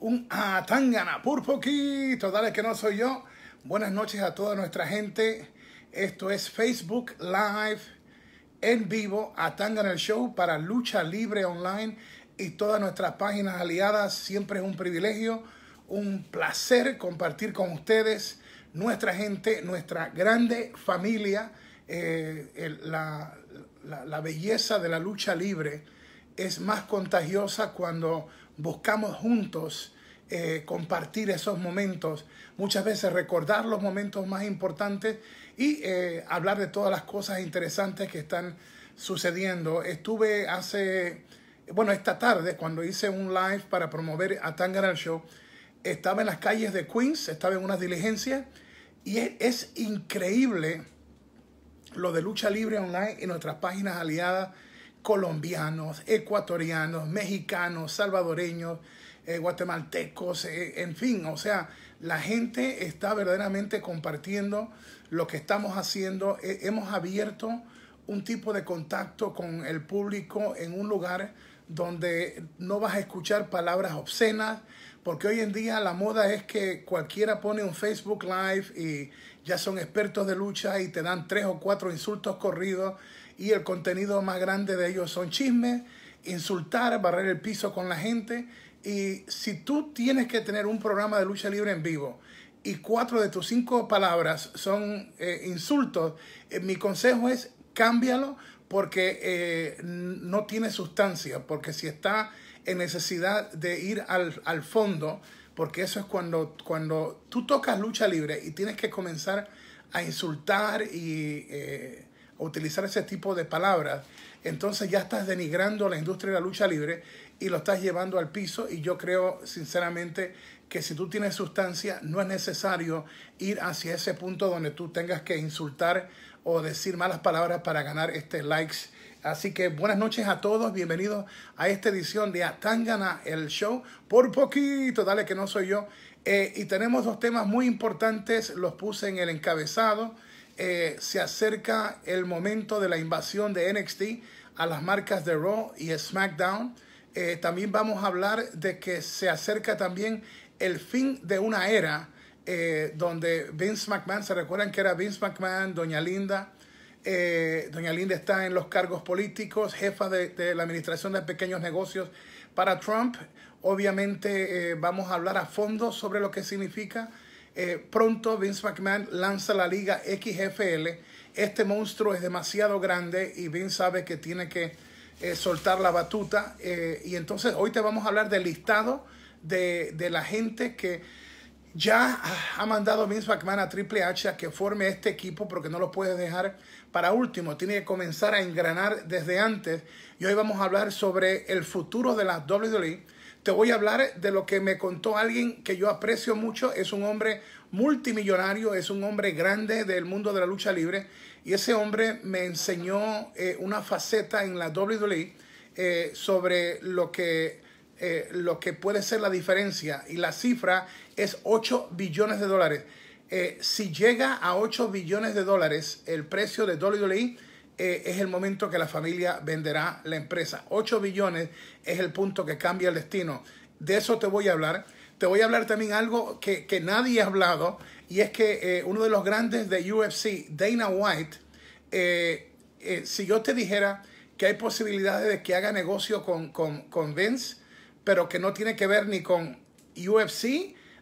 un Atangana por poquito. Dale que no soy yo. Buenas noches a toda nuestra gente. Esto es Facebook Live en vivo Atangana el Show para Lucha Libre Online y todas nuestras páginas aliadas. Siempre es un privilegio, un placer compartir con ustedes nuestra gente, nuestra grande familia, eh, la belleza de la lucha libre es más contagiosa cuando buscamos juntos eh, compartir esos momentos, muchas veces recordar los momentos más importantes y eh, hablar de todas las cosas interesantes que están sucediendo. Estuve hace, bueno, esta tarde cuando hice un live para promover a gran Show, estaba en las calles de Queens, estaba en una diligencia y es, es increíble lo de lucha libre online y nuestras páginas aliadas colombianos, ecuatorianos, mexicanos, salvadoreños, eh, guatemaltecos, eh, en fin, o sea, la gente está verdaderamente compartiendo lo que estamos haciendo. Eh, hemos abierto un tipo de contacto con el público en un lugar donde no vas a escuchar palabras obscenas, porque hoy en día la moda es que cualquiera pone un Facebook Live y ya son expertos de lucha y te dan tres o cuatro insultos corridos y el contenido más grande de ellos son chismes, insultar, barrer el piso con la gente. Y si tú tienes que tener un programa de lucha libre en vivo y cuatro de tus cinco palabras son eh, insultos, eh, mi consejo es cámbialo porque eh, no tiene sustancia, porque si está en necesidad de ir al, al fondo, porque eso es cuando, cuando tú tocas lucha libre y tienes que comenzar a insultar y utilizar ese tipo de palabras, entonces ya estás denigrando la industria de la lucha libre y lo estás llevando al piso y yo creo sinceramente que si tú tienes sustancia no es necesario ir hacia ese punto donde tú tengas que insultar o decir malas palabras para ganar este likes. Así que buenas noches a todos, bienvenidos a esta edición de Atangana el show por poquito, dale que no soy yo. Eh, y tenemos dos temas muy importantes, los puse en el encabezado. Eh, se acerca el momento de la invasión de NXT a las marcas de Raw y SmackDown. Eh, también vamos a hablar de que se acerca también el fin de una era eh, donde Vince McMahon, se recuerdan que era Vince McMahon, Doña Linda. Doña Linda está en los cargos políticos, jefa de la Administración de Pequeños Negocios para Trump. Obviamente vamos a hablar a fondo sobre lo que significa eh, pronto Vince McMahon lanza la liga XFL. Este monstruo es demasiado grande y Vince sabe que tiene que eh, soltar la batuta. Eh, y entonces hoy te vamos a hablar del listado de, de la gente que ya ha mandado Vince McMahon a Triple H a que forme este equipo porque no lo puedes dejar para último. Tiene que comenzar a engranar desde antes. Y hoy vamos a hablar sobre el futuro de la WWE te voy a hablar de lo que me contó alguien que yo aprecio mucho. Es un hombre multimillonario, es un hombre grande del mundo de la lucha libre. Y ese hombre me enseñó eh, una faceta en la WWE eh, sobre lo que, eh, lo que puede ser la diferencia. Y la cifra es 8 billones de dólares. si llega a 8 billones de dólares el precio de WWE, eh, es el momento que la familia venderá la empresa. 8 billones es el punto que cambia el destino. De eso te voy a hablar. Te voy a hablar también algo que, nadie ha hablado y es que eh, uno de los grandes de UFC, Dana White, eh, si yo te dijera que hay posibilidades de que haga negocio con, con, Vince, pero que no tiene que ver ni con UFC,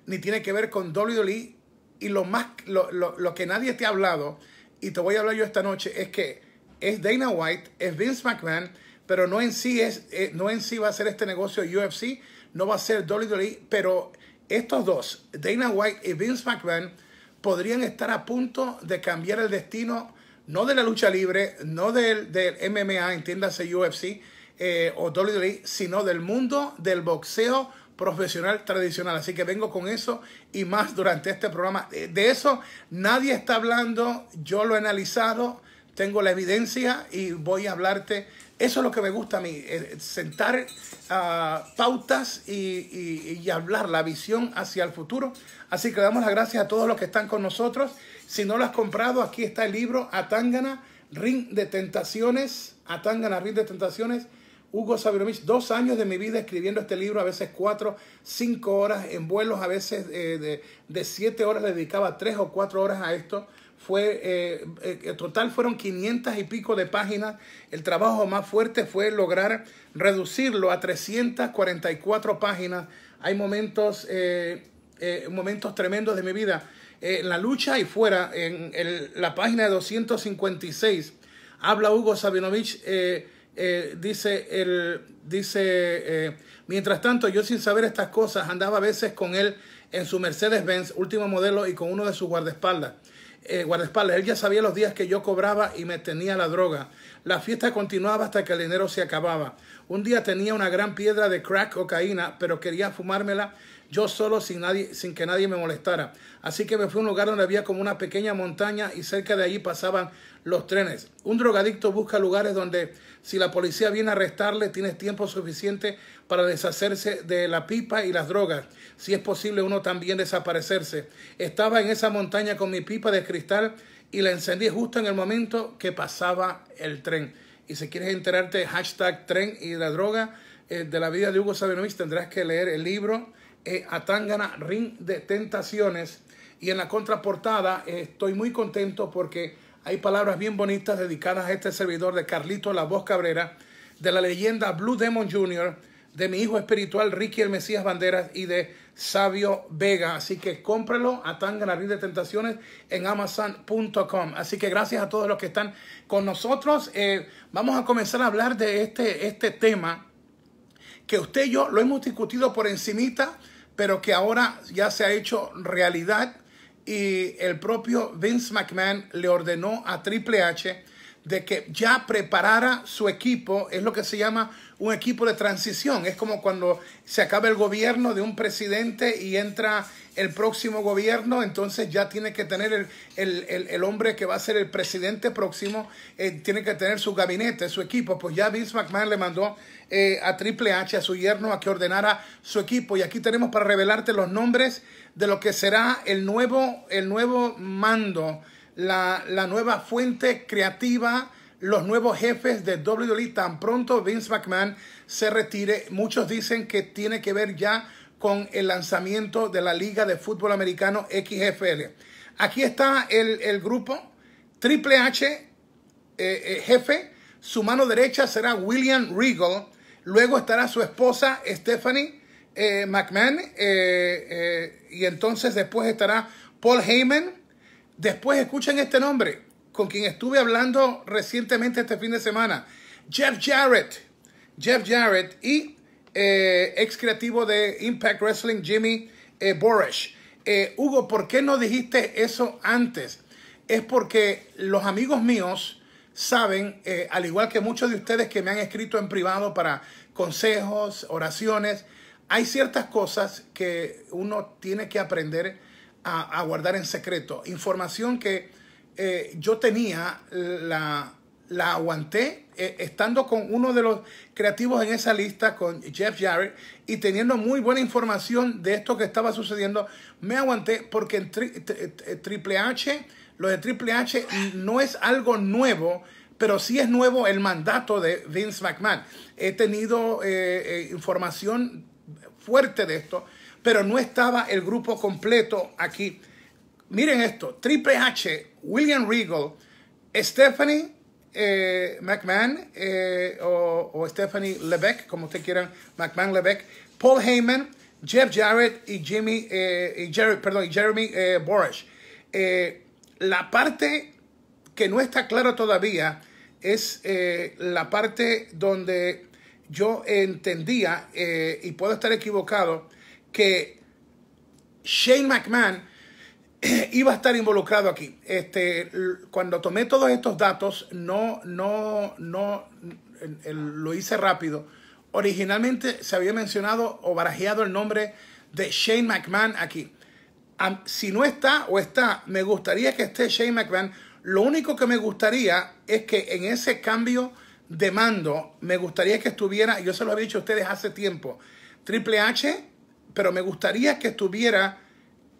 ni tiene que ver con WWE, y lo más lo, que nadie te ha hablado y te voy a hablar yo esta noche es que es Dana White, es Vince McMahon, pero no en sí es, eh, no en sí va a ser este negocio UFC, no va a ser WWE, pero estos dos, Dana White y Vince McMahon, podrían estar a punto de cambiar el destino, no de la lucha libre, no del, MMA, entiéndase UFC eh, o WWE, sino del mundo del boxeo profesional tradicional. Así que vengo con eso y más durante este programa. De eso nadie está hablando, yo lo he analizado, tengo la evidencia y voy a hablarte. Eso es lo que me gusta a mí, eh, sentar ah, pautas y, hablar la visión hacia el futuro. Así que damos las gracias a todos los que están con nosotros. Si no lo has comprado, aquí está el libro Atangana, Ring de Tentaciones. Atangana, Ring de Tentaciones. Hugo Sabirovich, dos años de mi vida escribiendo este libro, a veces cuatro, cinco horas en vuelos, a veces eh, de, siete horas, dedicaba tres o cuatro horas a esto fue, eh, eh total fueron 500 y pico de páginas. El trabajo más fuerte fue lograr reducirlo a 344 páginas. Hay momentos, eh, eh, momentos tremendos de mi vida. en la lucha y fuera, en la página de 256, habla Hugo Sabinovich. dice, el, dice mientras tanto yo sin saber estas cosas andaba a veces con él en su Mercedes-Benz último modelo y con uno de sus guardaespaldas eh, guardaespaldas. Él ya sabía los días que yo cobraba y me tenía la droga. La fiesta continuaba hasta que el dinero se acababa. Un día tenía una gran piedra de crack cocaína, pero quería fumármela yo solo sin, nadie, sin que nadie me molestara. Así que me fui a un lugar donde había como una pequeña montaña y cerca de allí pasaban los trenes. Un drogadicto busca lugares donde si la policía viene a arrestarle, tienes tiempo suficiente para deshacerse de la pipa y las drogas. Si es posible, uno también desaparecerse. Estaba en esa montaña con mi pipa de cristal y la encendí justo en el momento que pasaba el tren. Y si quieres enterarte, hashtag tren y la droga eh, de la vida de Hugo Sabinovich, tendrás que leer el libro eh, Atangana, Ring de Tentaciones. Y en la contraportada eh, estoy muy contento porque hay palabras bien bonitas dedicadas a este servidor de Carlito La Voz Cabrera, de la leyenda Blue Demon Jr., de mi hijo espiritual Ricky el Mesías Banderas y de Sabio Vega. Así que cómprelo a Tanganaril de Tentaciones en Amazon.com. Así que gracias a todos los que están con nosotros. Eh, vamos a comenzar a hablar de este, este tema que usted y yo lo hemos discutido por encimita, pero que ahora ya se ha hecho realidad y el propio Vince McMahon le ordenó a Triple H de que ya preparara su equipo, es lo que se llama un equipo de transición. Es como cuando se acaba el gobierno de un presidente y entra el próximo gobierno, entonces ya tiene que tener el, hombre que va a ser el presidente próximo, eh, tiene que tener su gabinete, su equipo. Pues ya Vince McMahon le mandó eh, a Triple H, a su yerno, a que ordenara su equipo. Y aquí tenemos para revelarte los nombres de lo que será el nuevo, el nuevo mando, la nueva fuente creativa los nuevos jefes de WWE tan pronto Vince McMahon se retire. Muchos dicen que tiene que ver ya con el lanzamiento de la Liga de Fútbol Americano XFL. Aquí está el, grupo. Triple H, eh, eh, jefe. Su mano derecha será William Regal. Luego estará su esposa Stephanie eh, McMahon. y entonces después estará Paul Heyman. Después escuchen este nombre con quien estuve hablando recientemente este fin de semana, Jeff Jarrett. Jeff Jarrett y eh, ex creativo de Impact Wrestling, Jimmy eh, Borish. Eh, Hugo, ¿por qué no dijiste eso antes? Es porque los amigos míos saben, al igual que muchos de ustedes que me han escrito en privado para consejos, oraciones, hay ciertas cosas que uno tiene que aprender a guardar en secreto. Información que eh, yo tenía, la, la aguanté eh, estando con uno de los creativos en esa lista, con Jeff Jarrett, y teniendo muy buena información de esto que estaba sucediendo, me aguanté porque en eh, Triple H, lo de Triple H no es algo nuevo, pero sí es nuevo el mandato de Vince McMahon. He tenido información fuerte de esto, pero no estaba el grupo completo aquí. Miren esto, Triple H, William Regal, Stephanie eh, McMahon eh, o, Stephanie Lebeck, como ustedes quieran, McMahon Lebeck, Paul Heyman, Jeff Jarrett y Jimmy, eh, Jeremy Borash. la parte que no está clara todavía es la parte donde yo entendía, y puedo estar equivocado, que Shane McMahon iba a estar involucrado aquí. Este, cuando tomé todos estos datos, no, no, no, lo hice rápido. Originalmente se había mencionado o barajeado el nombre de Shane McMahon aquí. si no está o está, me gustaría que esté Shane McMahon. Lo único que me gustaría es que en ese cambio de mando, me gustaría que estuviera, yo se lo había dicho a ustedes hace tiempo, Triple H, pero me gustaría que estuviera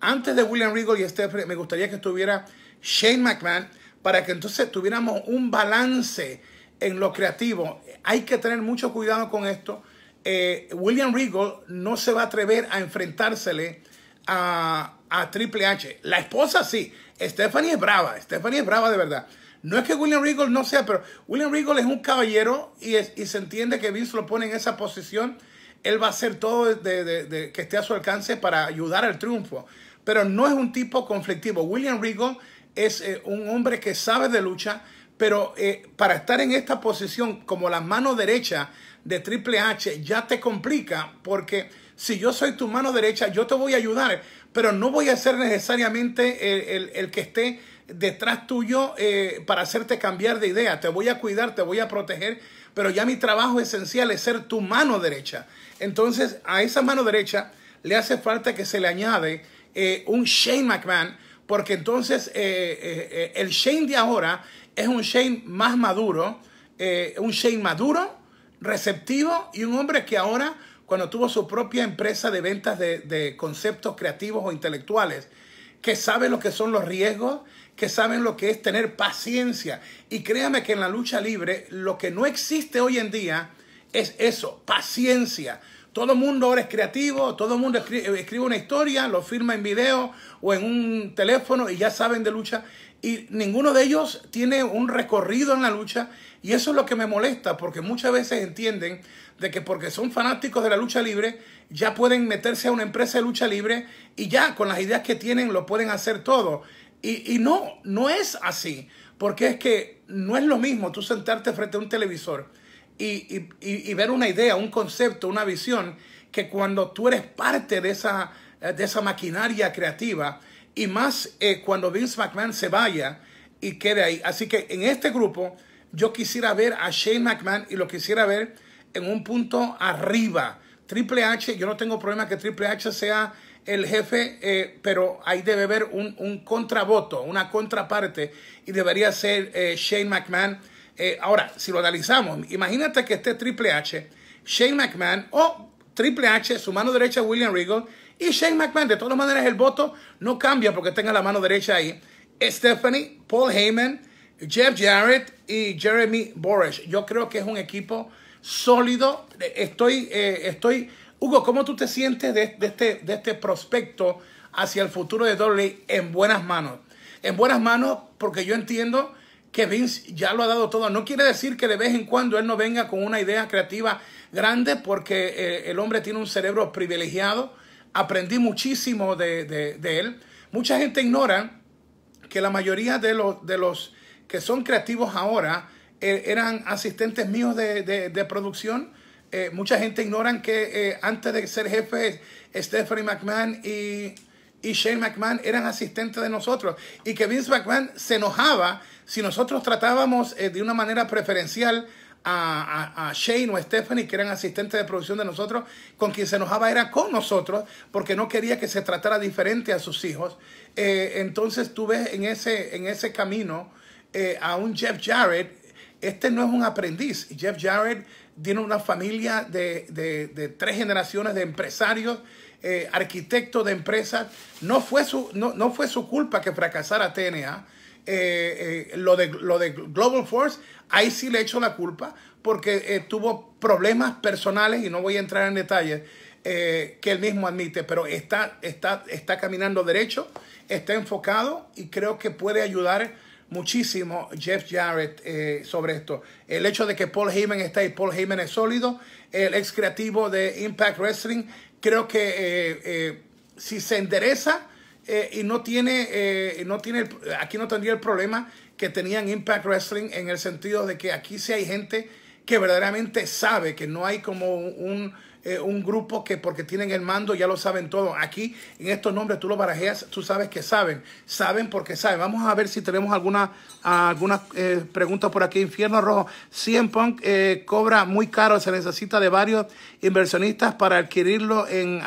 antes de William Regal y Stephanie, me gustaría que estuviera Shane McMahon para que entonces tuviéramos un balance en lo creativo. Hay que tener mucho cuidado con esto. Eh, William Regal no se va a atrever a enfrentársele a, Triple H. La esposa sí. Stephanie es brava. Stephanie es brava de verdad. No es que William Regal no sea, pero William Regal es un caballero y, se entiende que Vince lo pone en esa posición él va a hacer todo de, que esté a su alcance para ayudar al triunfo pero no es un tipo conflictivo. William Regal es eh, un hombre que sabe de lucha, pero eh, para estar en esta posición como la mano derecha de Triple H ya te complica porque si yo soy tu mano derecha, yo te voy a ayudar, pero no voy a ser necesariamente el, que esté detrás tuyo eh, para hacerte cambiar de idea. Te voy a cuidar, te voy a proteger, pero ya mi trabajo esencial es ser tu mano derecha. Entonces a esa mano derecha le hace falta que se le añade eh, un Shane McMahon, porque entonces eh, eh, el Shane de ahora es un Shane más maduro, un Shane maduro, receptivo y un hombre que ahora, cuando tuvo su propia empresa de ventas de, conceptos creativos o intelectuales, que sabe lo que son los riesgos, que saben lo que es tener paciencia. Y créame que en la lucha libre lo que no existe hoy en día es eso, paciencia. Todo el mundo ahora es creativo, todo el mundo eh, escribe, una historia, lo firma en video o en un teléfono y ya saben de lucha. Y ninguno de ellos tiene un recorrido en la lucha. Y eso es lo que me molesta, porque muchas veces entienden de que porque son fanáticos de la lucha libre, ya pueden meterse a una empresa de lucha libre y ya con las ideas que tienen lo pueden hacer todo. Y, y no, no es así, porque es que no es lo mismo tú sentarte frente a un televisor y, y, ver una idea, un concepto, una visión, que cuando tú eres parte de esa, eh, de esa maquinaria creativa, y más eh, cuando Vince McMahon se vaya y quede ahí. Así que en este grupo yo quisiera ver a Shane McMahon y lo quisiera ver en un punto arriba. Triple H, yo no tengo problema que Triple H sea el jefe, eh, pero ahí debe haber un, un, contravoto, una contraparte, y debería ser Shane McMahon eh, ahora, si lo analizamos, imagínate que esté Triple H, Shane McMahon o Triple H, su mano derecha William Regal y Shane McMahon. De todas maneras, el voto no cambia porque tenga la mano derecha ahí. Stephanie, Paul Heyman, Jeff Jarrett y Jeremy Borish. Yo creo que es un equipo sólido. Eh, estoy, eh, estoy. Hugo, ¿cómo tú te sientes de, este, este, prospecto hacia el futuro de WWE en buenas manos? En buenas manos porque yo entiendo que Vince ya lo ha dado todo. No quiere decir que de vez en cuando él no venga con una idea creativa grande porque eh, el hombre tiene un cerebro privilegiado. Aprendí muchísimo de, él. Mucha gente ignora que la mayoría de los, de los que son creativos ahora eh, eran asistentes míos de, producción. Eh, mucha gente ignora que antes de ser jefe, Stephanie McMahon y, y Shane McMahon eran asistentes de nosotros. Y que Vince McMahon se enojaba si nosotros tratábamos eh, de una manera preferencial a, Shane o Stephanie, que eran asistentes de producción de nosotros, con quien se enojaba era con nosotros, porque no quería que se tratara diferente a sus hijos. Eh, entonces tú ves en ese, en ese camino eh, a un Jeff Jarrett, este no es un aprendiz. Jeff Jarrett tiene una familia de, tres generaciones de empresarios, arquitectos de empresas. No fue, su, no, no fue su culpa que fracasara TNA eh, eh, lo, de, lo de Global Force, ahí sí le echo la culpa porque eh, tuvo problemas personales y no voy a entrar en detalles que él mismo admite, pero está, está, está caminando derecho, está enfocado y creo que puede ayudar muchísimo Jeff Jarrett sobre esto. El hecho de que Paul Heyman está ahí, Paul Heyman es sólido, el ex creativo de Impact Wrestling, creo que si se endereza, eh, y no tiene, eh, no tiene, aquí no tendría el problema que tenían Impact Wrestling en el sentido de que aquí sí hay gente que verdaderamente sabe que no hay como un, eh, un grupo que porque tienen el mando ya lo saben todo. Aquí en estos nombres tú lo barajeas, tú sabes que saben, saben porque saben. Vamos a ver si tenemos alguna, algunas eh, pregunta por aquí. Infierno Rojo, CM Punk cobra muy caro, se necesita de varios inversionistas para adquirirlo en,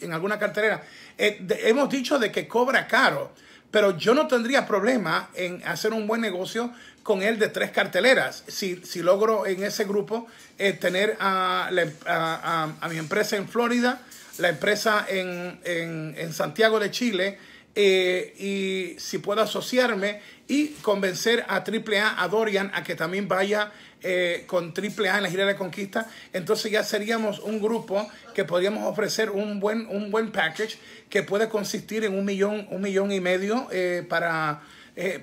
en alguna cartera. Eh, hemos dicho de que cobra caro, pero yo no tendría problema en hacer un buen negocio con él de tres carteleras. Si, logro en ese grupo eh, tener a, mi empresa en Florida, la empresa en, Santiago de Chile, eh, y si puedo asociarme y convencer a AAA, a Dorian, a que también vaya eh, con Triple A en la gira de conquista, entonces ya seríamos un grupo que podríamos ofrecer un buen, un buen package que puede consistir en un millón, un millón y medio eh, para, eh,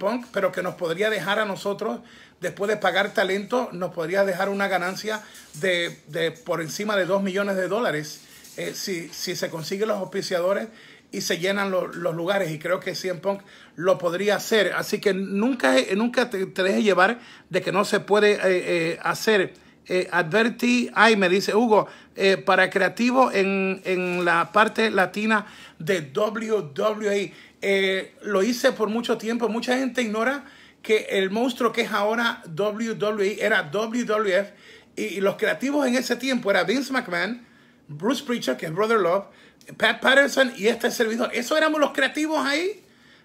Punk, pero que nos podría dejar a nosotros, después de pagar talento, nos podría dejar una ganancia de, de por encima de dos millones de dólares. Eh, si, si, se consiguen los auspiciadores y se llenan los lugares. Y creo que CM Punk lo podría hacer. Así que nunca, nunca te, dejes llevar de que no se puede eh, eh, hacer. Eh, Adverti, ay, me dice Hugo, para creativo en, en, la parte latina de WWE. lo hice por mucho tiempo. Mucha gente ignora que el monstruo que es ahora WWE era WWF. Y, los creativos en ese tiempo era Vince McMahon, Bruce Prichard, que es Brother Love, Pat Patterson y este servidor. Eso éramos los creativos ahí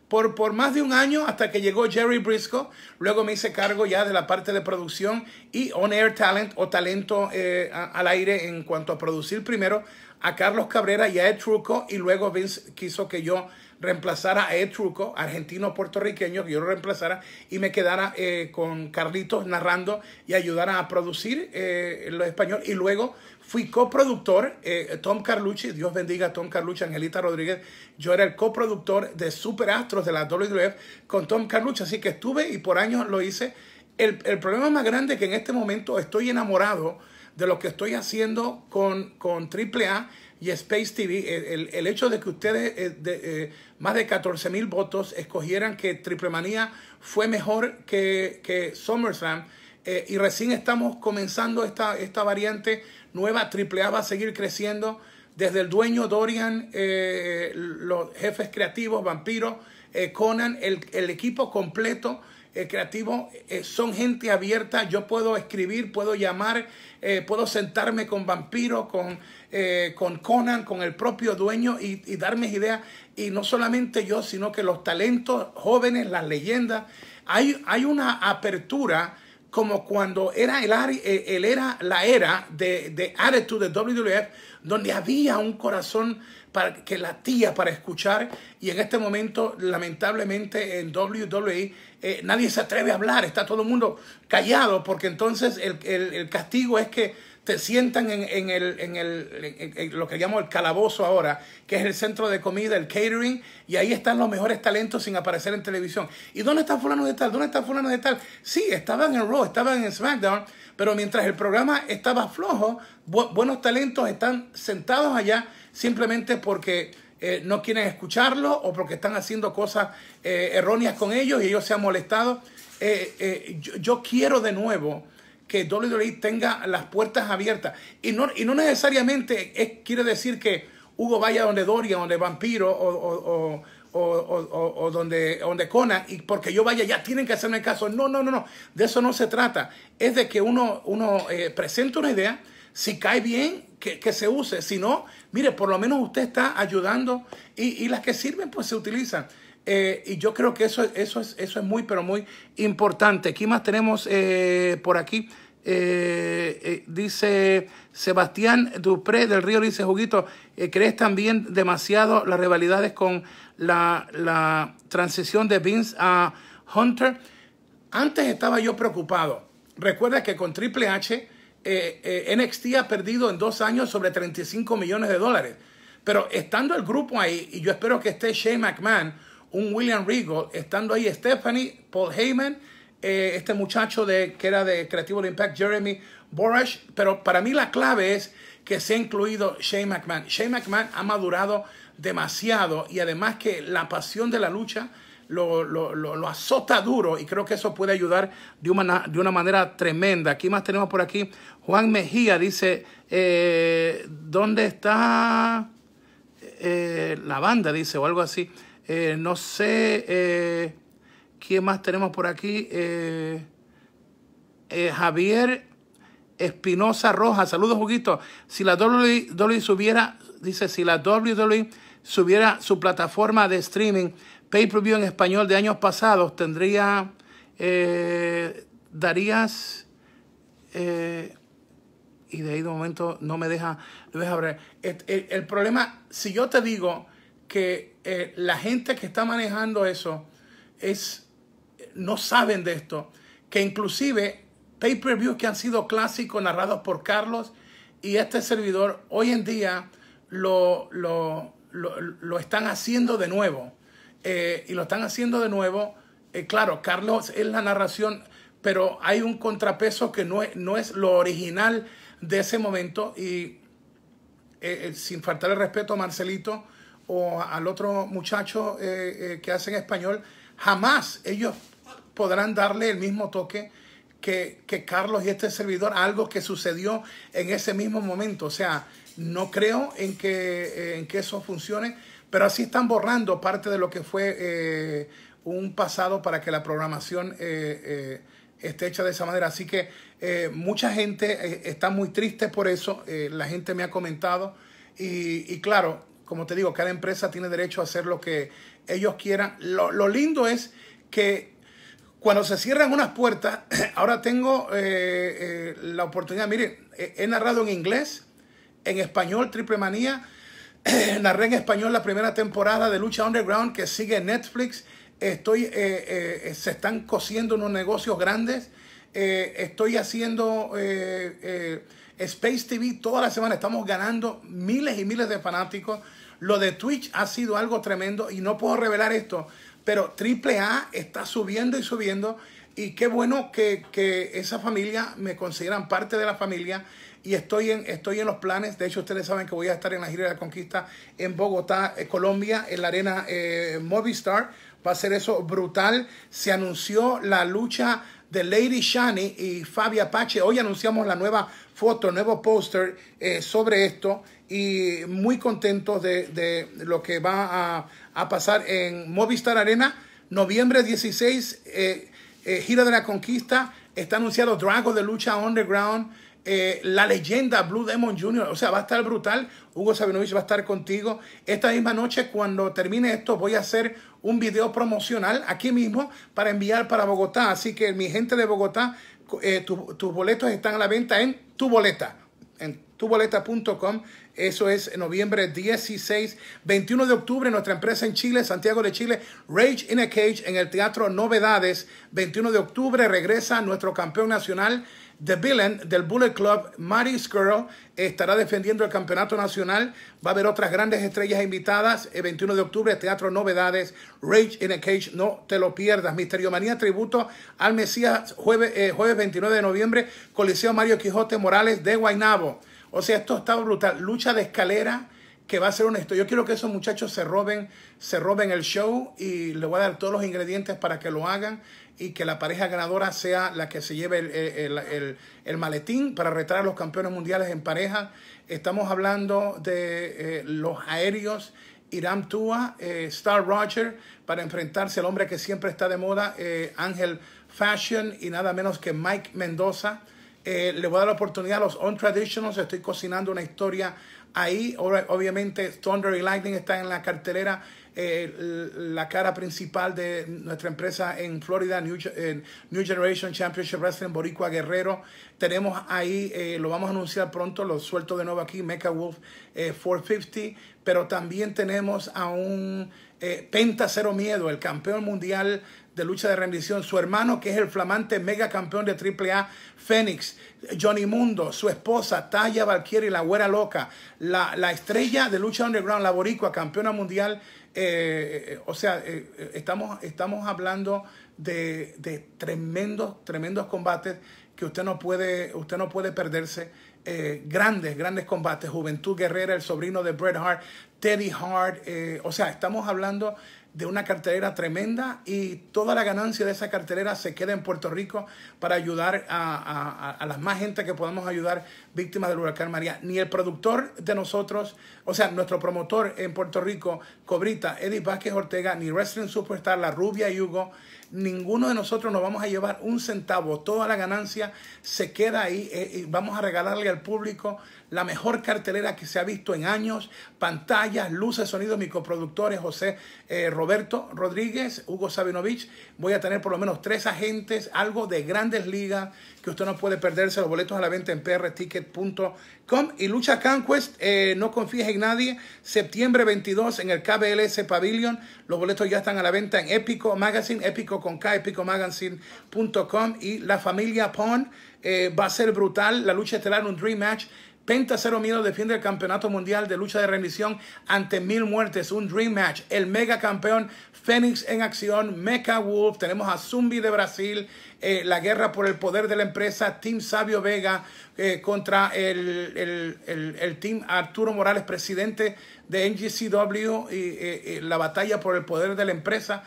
por, por más de un año hasta que llegó Jerry Briscoe. Luego me hice cargo ya de la parte de producción y on-air talent o talento eh, al aire en cuanto a producir primero a Carlos Cabrera y a Ed Truco y luego Vince quiso que yo reemplazara a Ed Truco, argentino puertorriqueño, que yo lo reemplazara y me quedara eh, con Carlitos narrando y ayudara a producir eh, lo español y luego Fui coproductor, eh, Tom Carlucci, Dios bendiga a Tom Carlucci, Angelita Rodríguez. Yo era el coproductor de Superastros de la WWF con Tom Carlucci, así que estuve y por años lo hice. El, problema más grande que en este momento estoy enamorado de lo que estoy haciendo con, con AAA y Space TV. El, el hecho de que ustedes, eh, de, eh, más de 14 mil votos, escogieran que Triple Manía fue mejor que, que SummerSlam eh, y recién estamos comenzando esta, esta variante nueva. AAA va a seguir creciendo. Desde el dueño Dorian, eh, los jefes creativos, Vampiro, eh, Conan, el, el, equipo completo creativo, son gente abierta. Yo puedo escribir, puedo llamar, puedo sentarme con Vampiro, con, con Conan, con el propio dueño y, darme ideas. Y no solamente yo, sino que los talentos jóvenes, las leyendas. Hay, hay una apertura como cuando era el, eh, era la era de, de Attitude de WWF, donde había un corazón para, que latía para escuchar y en este momento lamentablemente en WWE eh, nadie se atreve a hablar, está todo el mundo callado porque entonces el castigo es que te sientan en, en, el, en, el, lo que llamo el calabozo ahora, que es el centro de comida, el catering, y ahí están los mejores talentos sin aparecer en televisión. ¿Y dónde está fulano de tal? ¿Dónde está fulano de tal? Sí, estaban en Raw, estaban en SmackDown, pero mientras el programa estaba flojo, buenos talentos están sentados allá simplemente porque eh, no quieren escucharlo o porque están haciendo cosas eh, erróneas con ellos y ellos se han molestado. Eh, yo quiero de nuevo que WWE tenga las puertas abiertas. Y no, y no necesariamente quiere decir que Hugo vaya donde Doria, donde Vampiro o, donde, donde Conan, y porque yo vaya, ya tienen que hacerme caso. No, no, no, no. De eso no se trata. Es de que uno, uno eh, presenta una idea, si cae bien, que, se use. Si no, mire, por lo menos usted está ayudando y, las que sirven, pues se utilizan. Eh, y yo creo que eso, eso, es, eso es muy, pero muy importante. ¿Qué más tenemos eh, por aquí? Eh, eh, dice Sebastián Dupré del Río, dice Juguito, eh, ¿crees también demasiado las rivalidades con la, la, transición de Vince a Hunter? Antes estaba yo preocupado. Recuerda que con Triple H, NXT ha perdido en dos años sobre 35 millones de dólares. Pero estando el grupo ahí, y yo espero que esté Shane McMahon, un William Regal, estando ahí Stephanie, Paul Heyman, eh, este muchacho de, que era de Creativo de Impact, Jeremy Borash, pero para mí la clave es que se ha incluido Shane McMahon. Shane McMahon ha madurado demasiado y además que la pasión de la lucha lo, azota duro y creo que eso puede ayudar de una, de una manera tremenda. Aquí más tenemos por aquí Juan Mejía, dice, eh, ¿dónde está eh, la banda? Dice, o algo así. no sé ¿Quién más tenemos por aquí? Eh, eh, Javier Espinosa Roja. Saludos, Juguito. Si la WWE subiera, dice, si la WWE subiera su plataforma de streaming pay-per-view en español de años pasados, tendría, eh, darías, y de ahí de momento no me deja, El, problema, si yo te digo que la gente que está manejando eso es no saben de esto, que inclusive pay-per-views que han sido clásicos narrados por Carlos y este servidor hoy en día lo, lo, están haciendo de nuevo. Eh, y lo están haciendo de nuevo. Eh, claro, Carlos es la narración, pero hay un contrapeso que no es, no es lo original de ese momento. Y eh, sin faltar el respeto a Marcelito o al otro muchacho que hace en español, jamás ellos podrán darle el mismo toque que, Carlos y este servidor, algo que sucedió en ese mismo momento. O sea, no creo en que, eh, en que eso funcione, pero así están borrando parte de lo que fue eh, un pasado para que la programación eh, esté hecha de esa manera. Así que mucha gente está muy triste por eso, la gente me ha comentado y, claro, como te digo, cada empresa tiene derecho a hacer lo que ellos quieran. Lo, lo lindo es que cuando se cierran unas puertas, ahora tengo eh, eh, la oportunidad, miren, eh, he narrado en inglés, en español, Triple Manía, narré en español la primera temporada de Lucha Underground que sigue en Netflix, estoy, se están cosiendo unos negocios grandes, estoy haciendo Space TV toda la semana, estamos ganando miles y miles de fanáticos, lo de Twitch ha sido algo tremendo y no puedo revelar esto pero triple A está subiendo y subiendo. Y qué bueno que, esa familia me consideran parte de la familia. Y estoy en, estoy en los planes. De hecho, ustedes saben que voy a estar en la gira de la conquista en Bogotá, eh, Colombia, en la arena eh, Movistar. Va a ser eso brutal. Se anunció la lucha de Lady Shani y Fabi Apache. Hoy anunciamos la nueva foto, nuevo póster eh, sobre esto y muy contentos de, lo que va a, pasar en Movistar Arena. Noviembre 16, eh, eh, Gira de la Conquista, está anunciado Drago de Lucha Underground, eh, la leyenda Blue Demon Jr., o sea, va a estar brutal. Hugo Sabinovich va a estar contigo. Esta misma noche, cuando termine esto, voy a hacer un video promocional aquí mismo para enviar para Bogotá. Así que mi gente de Bogotá, tus boletos están a la venta en tu boleta. En tuboleta.com. Eso es noviembre 16, 21 de octubre, nuestra empresa en Chile, Santiago de Chile, Rage in a Cage en el Teatro Novedades. 21 de octubre regresa nuestro campeón nacional. The Villain del Bullet Club, Mary Girl, estará defendiendo el campeonato nacional. Va a haber otras grandes estrellas invitadas. El eh, 21 de octubre, Teatro Novedades, Rage in a Cage, no te lo pierdas. Misterio Manía, tributo al Mesías, jueves, eh, jueves 29 de noviembre, Coliseo Mario Quijote Morales de Guaynabo. O sea, esto está brutal. Lucha de escalera que va a ser honesto. Yo quiero que esos muchachos se roben, se roben el show y le voy a dar todos los ingredientes para que lo hagan y que la pareja ganadora sea la que se lleve el, maletín para retar a los campeones mundiales en pareja. Estamos hablando de eh, los aéreos. Iram Tua, eh, Star Roger, para enfrentarse al hombre que siempre está de moda, eh, Ángel Fashion y nada menos que Mike Mendoza. Eh, le voy a dar la oportunidad a los on Untraditionals. Estoy cocinando una historia ahí. Obviamente, Thunder y Lightning está en la cartelera. Eh, la cara principal de nuestra empresa en Florida, New, New Generation Championship Wrestling Boricua Guerrero. Tenemos ahí, eh, lo vamos a anunciar pronto, lo suelto de nuevo aquí, Mecha Wolf 450. Eh, Pero también tenemos a un Penta Cero Miedo, el campeón mundial de lucha de rendición, su hermano que es el flamante mega campeón de AAA Fénix, Johnny Mundo, su esposa Taya Valkyrie, la güera loca, la, estrella de lucha underground, la boricua, campeona mundial. Eh, o sea, eh, estamos, estamos hablando de, de, tremendos, tremendos combates que usted no puede, usted no puede perderse. Eh, grandes, grandes combates. Juventud Guerrera, el sobrino de Bret Hart, Teddy Hart. o sea, estamos hablando de una cartelera tremenda y toda la ganancia de esa cartelera se queda en Puerto Rico para ayudar a, las más gente que podamos ayudar víctimas del huracán María. Ni el productor de nosotros, o sea, nuestro promotor en Puerto Rico, Cobrita, Eddie Vázquez Ortega, ni Wrestling Superstar, La Rubia y Hugo, ninguno de nosotros nos vamos a llevar un centavo, toda la ganancia se queda ahí, eh, y vamos a regalarle al público la mejor cartelera que se ha visto en años, pantallas, luces, sonidos, microproductores, José eh, Roberto Rodríguez, Hugo Sabinovich, voy a tener por lo menos tres agentes, algo de grandes ligas que usted no puede perderse, los boletos a la venta en prticket.com y Lucha Canquest eh, no confíes en nadie, septiembre 22 en el KBLS Pavilion, los boletos ya están a la venta en Épico Magazine, Épico con K, y la familia Pon eh, va a ser brutal. La lucha estelar, un Dream Match. Penta Cero Miedo defiende el campeonato mundial de lucha de rendición ante Mil Muertes, un Dream Match. El mega campeón Fénix en acción, Mecha Wolf, tenemos a Zumbi de Brasil, eh, la guerra por el poder de la empresa, Team Sabio Vega eh, contra el, el, Team Arturo Morales, presidente de NGCW, y, la batalla por el poder de la empresa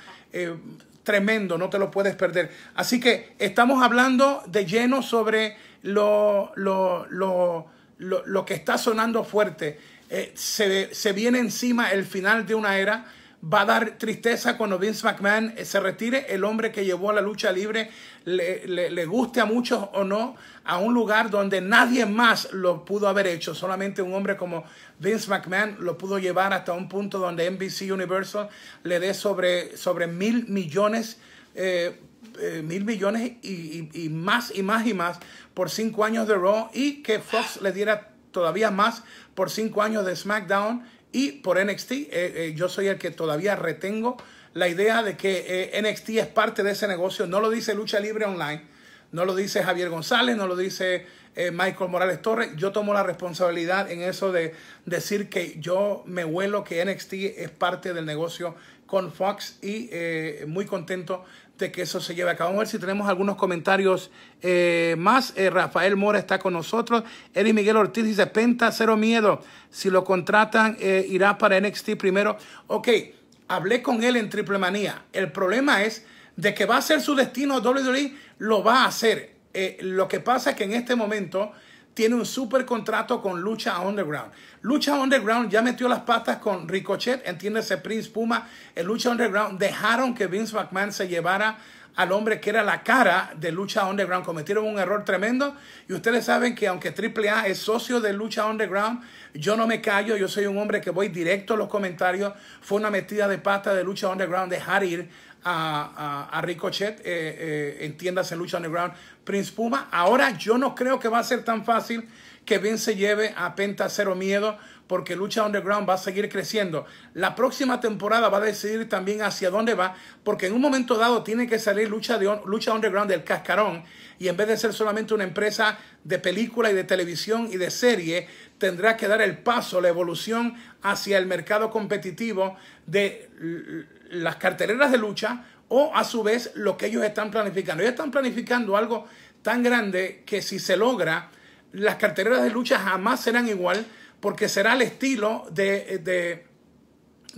tremendo, no te lo puedes perder. Así que estamos hablando de lleno sobre lo, lo, lo, lo que está sonando fuerte. Eh, se, viene encima el final de una era, Va a dar tristeza cuando Vince McMahon eh, se retire, el hombre que llevó a la lucha libre, le, guste a muchos o no, a un lugar donde nadie más lo pudo haber hecho. Solamente un hombre como Vince McMahon lo pudo llevar hasta un punto donde NBC Universal le dé sobre, sobre mil millones. Eh, eh, mil millones y, y, más y más y más por cinco años de Raw y que Fox le diera todavía más por cinco años de SmackDown y por NXT, eh, eh, yo soy el que todavía retengo la idea de que eh, NXT es parte de ese negocio. No lo dice Lucha Libre Online, no lo dice Javier González, no lo dice Michael Morales Torres. Yo tomo la responsabilidad en eso de decir que yo me vuelo que NXT es parte del negocio con Fox y muy contento de que eso se lleve a cabo. Vamos a ver si tenemos algunos comentarios eh, más. Eh, Rafael Mora está con nosotros. Eric Miguel Ortiz dice, Penta, cero miedo. Si lo contratan, eh, irá para NXT primero. Ok, hablé con él en Triple Manía. El problema es de que va a ser su destino WWE, lo va a hacer. lo que pasa es que en este momento tiene un super contrato con Lucha Underground. Lucha Underground ya metió las patas con Ricochet, entiéndese Prince Puma. En Lucha Underground dejaron que Vince McMahon se llevara al hombre que era la cara de Lucha Underground. Cometieron un error tremendo y ustedes saben que aunque AAA es socio de Lucha Underground, yo no me callo, yo soy un hombre que voy directo a los comentarios. Fue una metida de pata de Lucha Underground dejar ir a, a, Ricochet, eh, eh, en Lucha Underground, Prince Puma. Ahora yo no creo que va a ser tan fácil que bien se lleve a Penta Cero Miedo porque Lucha Underground va a seguir creciendo. La próxima temporada va a decidir también hacia dónde va, porque en un momento dado tiene que salir Lucha, de, Lucha Underground del cascarón y en vez de ser solamente una empresa de película y de televisión y de serie, tendrá que dar el paso, la evolución hacia el mercado competitivo de las carteleras de lucha o a su vez lo que ellos están planificando. Ellos están planificando algo tan grande que si se logra, las carteleras de lucha jamás serán igual porque será el estilo de,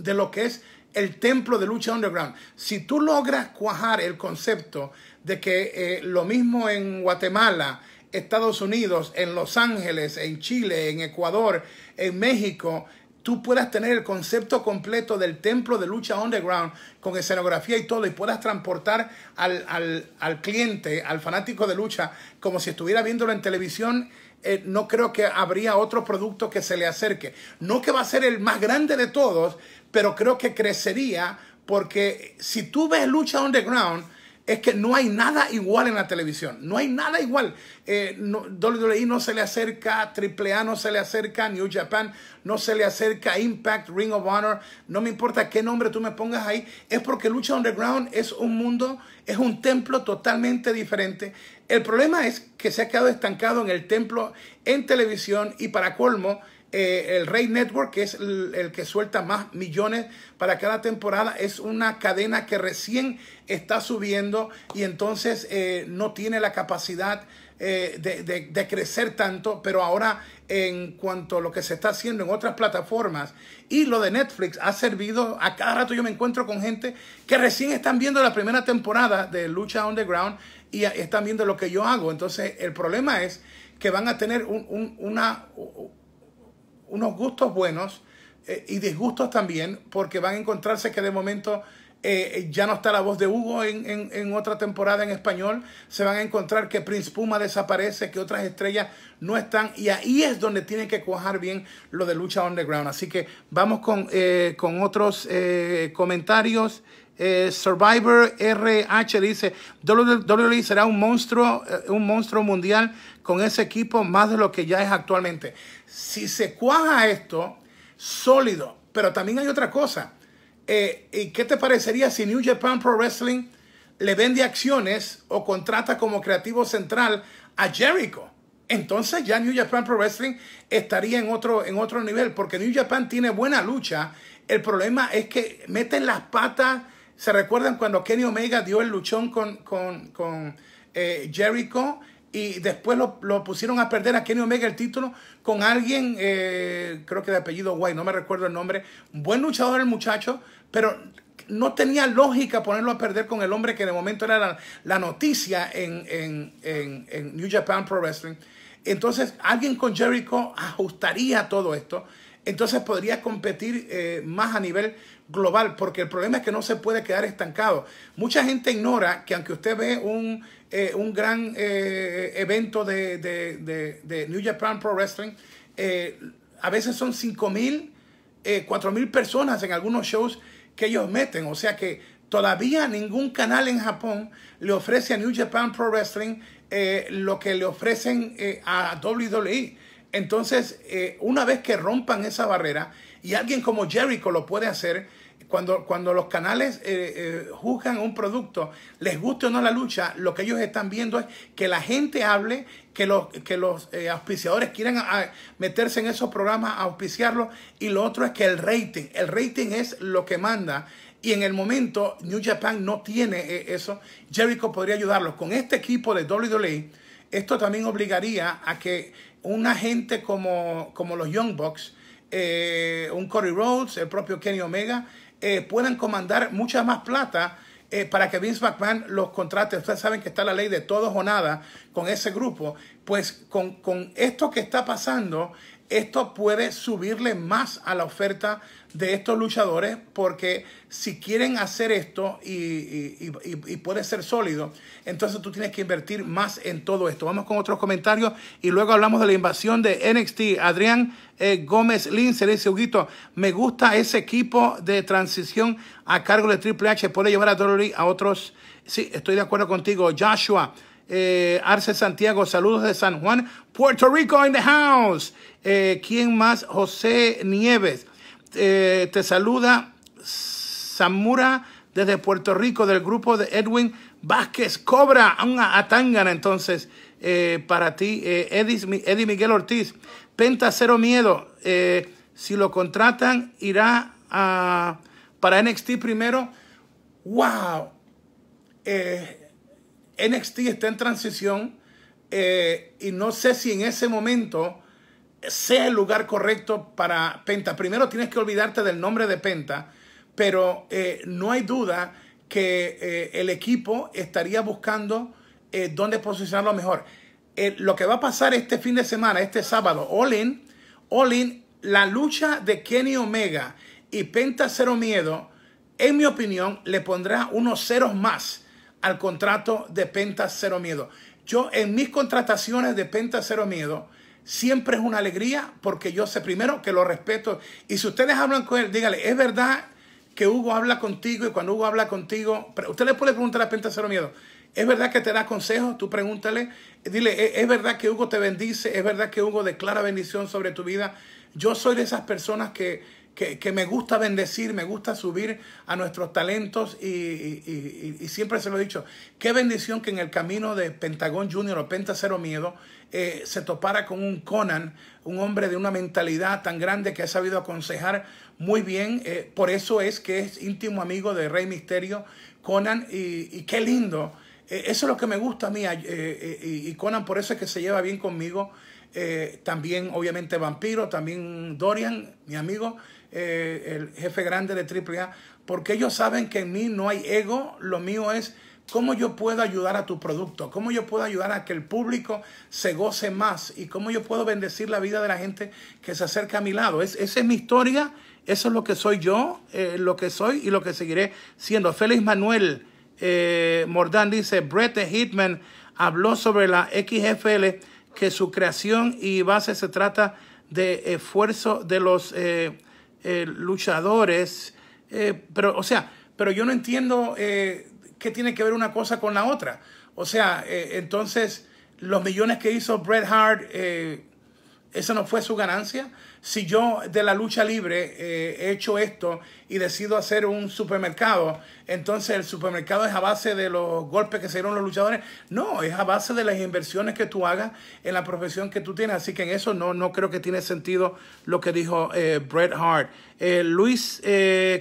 de, lo que es el templo de lucha underground. Si tú logras cuajar el concepto de que eh, lo mismo en Guatemala, Estados Unidos, en Los Ángeles, en Chile, en Ecuador, en México, tú puedas tener el concepto completo del templo de lucha underground con escenografía y todo y puedas transportar al, cliente, al fanático de lucha, como si estuviera viéndolo en televisión. Eh, no creo que habría otro producto que se le acerque. No que va a ser el más grande de todos, pero creo que crecería porque si tú ves lucha underground, es que no hay nada igual en la televisión. No hay nada igual. Eh, WWE no se le acerca, AAA no se le acerca, New Japan no se le acerca, Impact, Ring of Honor. No me importa qué nombre tú me pongas ahí. Es porque Lucha Underground es un mundo, es un templo totalmente diferente. El problema es que se ha quedado estancado en el templo, en televisión y para colmo eh, el Rey Network, que es el, que suelta más millones para cada temporada, es una cadena que recién está subiendo y entonces eh, no tiene la capacidad eh, de, crecer tanto, pero ahora en cuanto a lo que se está haciendo en otras plataformas y lo de Netflix ha servido, a cada rato yo me encuentro con gente que recién están viendo la primera temporada de Lucha Underground y están viendo lo que yo hago. Entonces el problema es que van a tener un, una unos gustos buenos eh, y disgustos también, porque van a encontrarse que de momento eh, ya no está la voz de Hugo en, en, otra temporada en español. Se van a encontrar que Prince Puma desaparece, que otras estrellas no están. Y ahí es donde tiene que cuajar bien lo de lucha underground. Así que vamos con, eh, con otros comentarios. Survivor RH dice, WWE será un monstruo, un monstruo mundial con ese equipo más de lo que ya es actualmente si se cuaja esto, sólido. Pero también hay otra cosa. Eh, ¿Y qué te parecería si New Japan Pro Wrestling le vende acciones o contrata como creativo central a Jericho? Entonces ya New Japan Pro Wrestling estaría en otro, en otro nivel, porque New Japan tiene buena lucha. El problema es que meten las patas. ¿Se recuerdan cuando Kenny Omega dio el luchón con, eh, Jericho? y después lo, pusieron a perder a Kenny Omega el título con alguien, eh, creo que de apellido Guay, no me recuerdo el nombre. Buen luchador el muchacho, pero no tenía lógica ponerlo a perder con el hombre que de momento era la, noticia en, en, en, en New Japan Pro Wrestling. Entonces, alguien con Jericho ajustaría todo esto entonces podría competir eh, más a nivel global, porque el problema es que no se puede quedar estancado. Mucha gente ignora que aunque usted ve un, eh, un gran eh, evento de, New Japan Pro Wrestling, a veces son 5.000, mil, cuatro mil personas en algunos shows que ellos meten, o sea que todavía ningún canal en Japón le ofrece a New Japan Pro Wrestling lo que le ofrecen a WWE. Entonces, eh, una vez que rompan esa barrera, y alguien como Jericho lo puede hacer, cuando, cuando los canales eh, eh, juzgan un producto, les guste o no la lucha, lo que ellos están viendo es que la gente hable, que los, que los auspiciadores quieran ah, meterse en esos programas, a auspiciarlos, y lo otro es que el rating, el rating es lo que manda. Y en el momento, New Japan no tiene eso. Jericho podría ayudarlos. Con este equipo de WWE, esto también obligaría a que un agente como, como los Young Bucks, eh, un Corey Rhodes, el propio Kenny Omega, eh, puedan comandar mucha más plata eh, para que Vince McMahon los contrate. Ustedes saben que está la ley de todos o nada con ese grupo. Pues con, con esto que está pasando, esto puede subirle más a la oferta de estos luchadores porque si quieren hacer esto y, puede ser sólido, entonces tú tienes que invertir más en todo esto. Vamos con otros comentarios y luego hablamos de la invasión de NXT. Adrián eh, Gómez Linser se dice, Huguito, me gusta ese equipo de transición a cargo de Triple H, puede llevar a Dolly a otros. Sí, estoy de acuerdo contigo. Joshua. Eh, Arce Santiago, saludos de San Juan, Puerto Rico in the house. Eh, ¿Quién más? José Nieves. Eh, te saluda Samura desde Puerto Rico del grupo de Edwin Vázquez Cobra, una atangana entonces eh, para ti, eh, Eddie, Miguel Ortiz. Penta Cero Miedo, si lo contratan irá a, para NXT primero. ¡Wow! NXT está en transición y no sé si en ese momento sea el lugar correcto para Penta. Primero tienes que olvidarte del nombre de Penta, pero eh, no hay duda que eh, el equipo estaría buscando eh, dónde posicionarlo mejor. lo que va a pasar este fin de semana, este sábado, Olin, Olin, la lucha de Kenny Omega y Penta Cero Miedo, en mi opinión, le pondrá unos ceros más al contrato de Penta Cero Miedo. Yo en mis contrataciones de Penta Cero Miedo, siempre es una alegría porque yo sé primero que lo respeto. Y si ustedes hablan con él, dígale, es verdad que Hugo habla contigo y cuando Hugo habla contigo, usted le puede preguntar a Penta Cero Miedo, ¿es verdad que te da consejos? Tú pregúntale, dile, ¿es verdad que Hugo te bendice? ¿Es verdad que Hugo declara bendición sobre tu vida? Yo soy de esas personas que, que, que me gusta bendecir, me gusta subir a nuestros talentos y, y, y, y siempre se lo he dicho, qué bendición que en el camino de Pentagón Junior o Penta Cero Miedo, eh, se topara con un Conan, un hombre de una mentalidad tan grande que ha sabido aconsejar muy bien. Eh, por eso es que es íntimo amigo de Rey Misterio, Conan, y, qué lindo. Eh, eso es lo que me gusta a mí, y, Conan por eso es que se lleva bien conmigo. también, obviamente, Vampiro, también Dorian, mi amigo, el jefe grande de AAA, porque ellos saben que en mí no hay ego, lo mío es cómo yo puedo ayudar a tu producto, cómo yo puedo ayudar a que el público se goce más y cómo yo puedo bendecir la vida de la gente que se acerca a mi lado. Es, esa es mi historia, eso es lo que soy yo, eh, lo que soy y lo que seguiré siendo. Félix Manuel eh, Mordán dice, Brett Hitman habló sobre la XFL, que su creación y base se trata de esfuerzo de los eh, luchadores, pero o sea, pero yo no entiendo qué tiene que ver una cosa con la otra? O sea, eh, entonces, los millones que hizo Bret Hart, eh, esa no fue su ganancia. Si yo de la lucha libre eh, he hecho esto y decido hacer un supermercado, entonces el supermercado es a base de los golpes que se dieron los luchadores. No, es a base de las inversiones que tú hagas en la profesión que tú tienes. Así que en eso no, no creo que tiene sentido lo que dijo eh, Bret Hart. Luis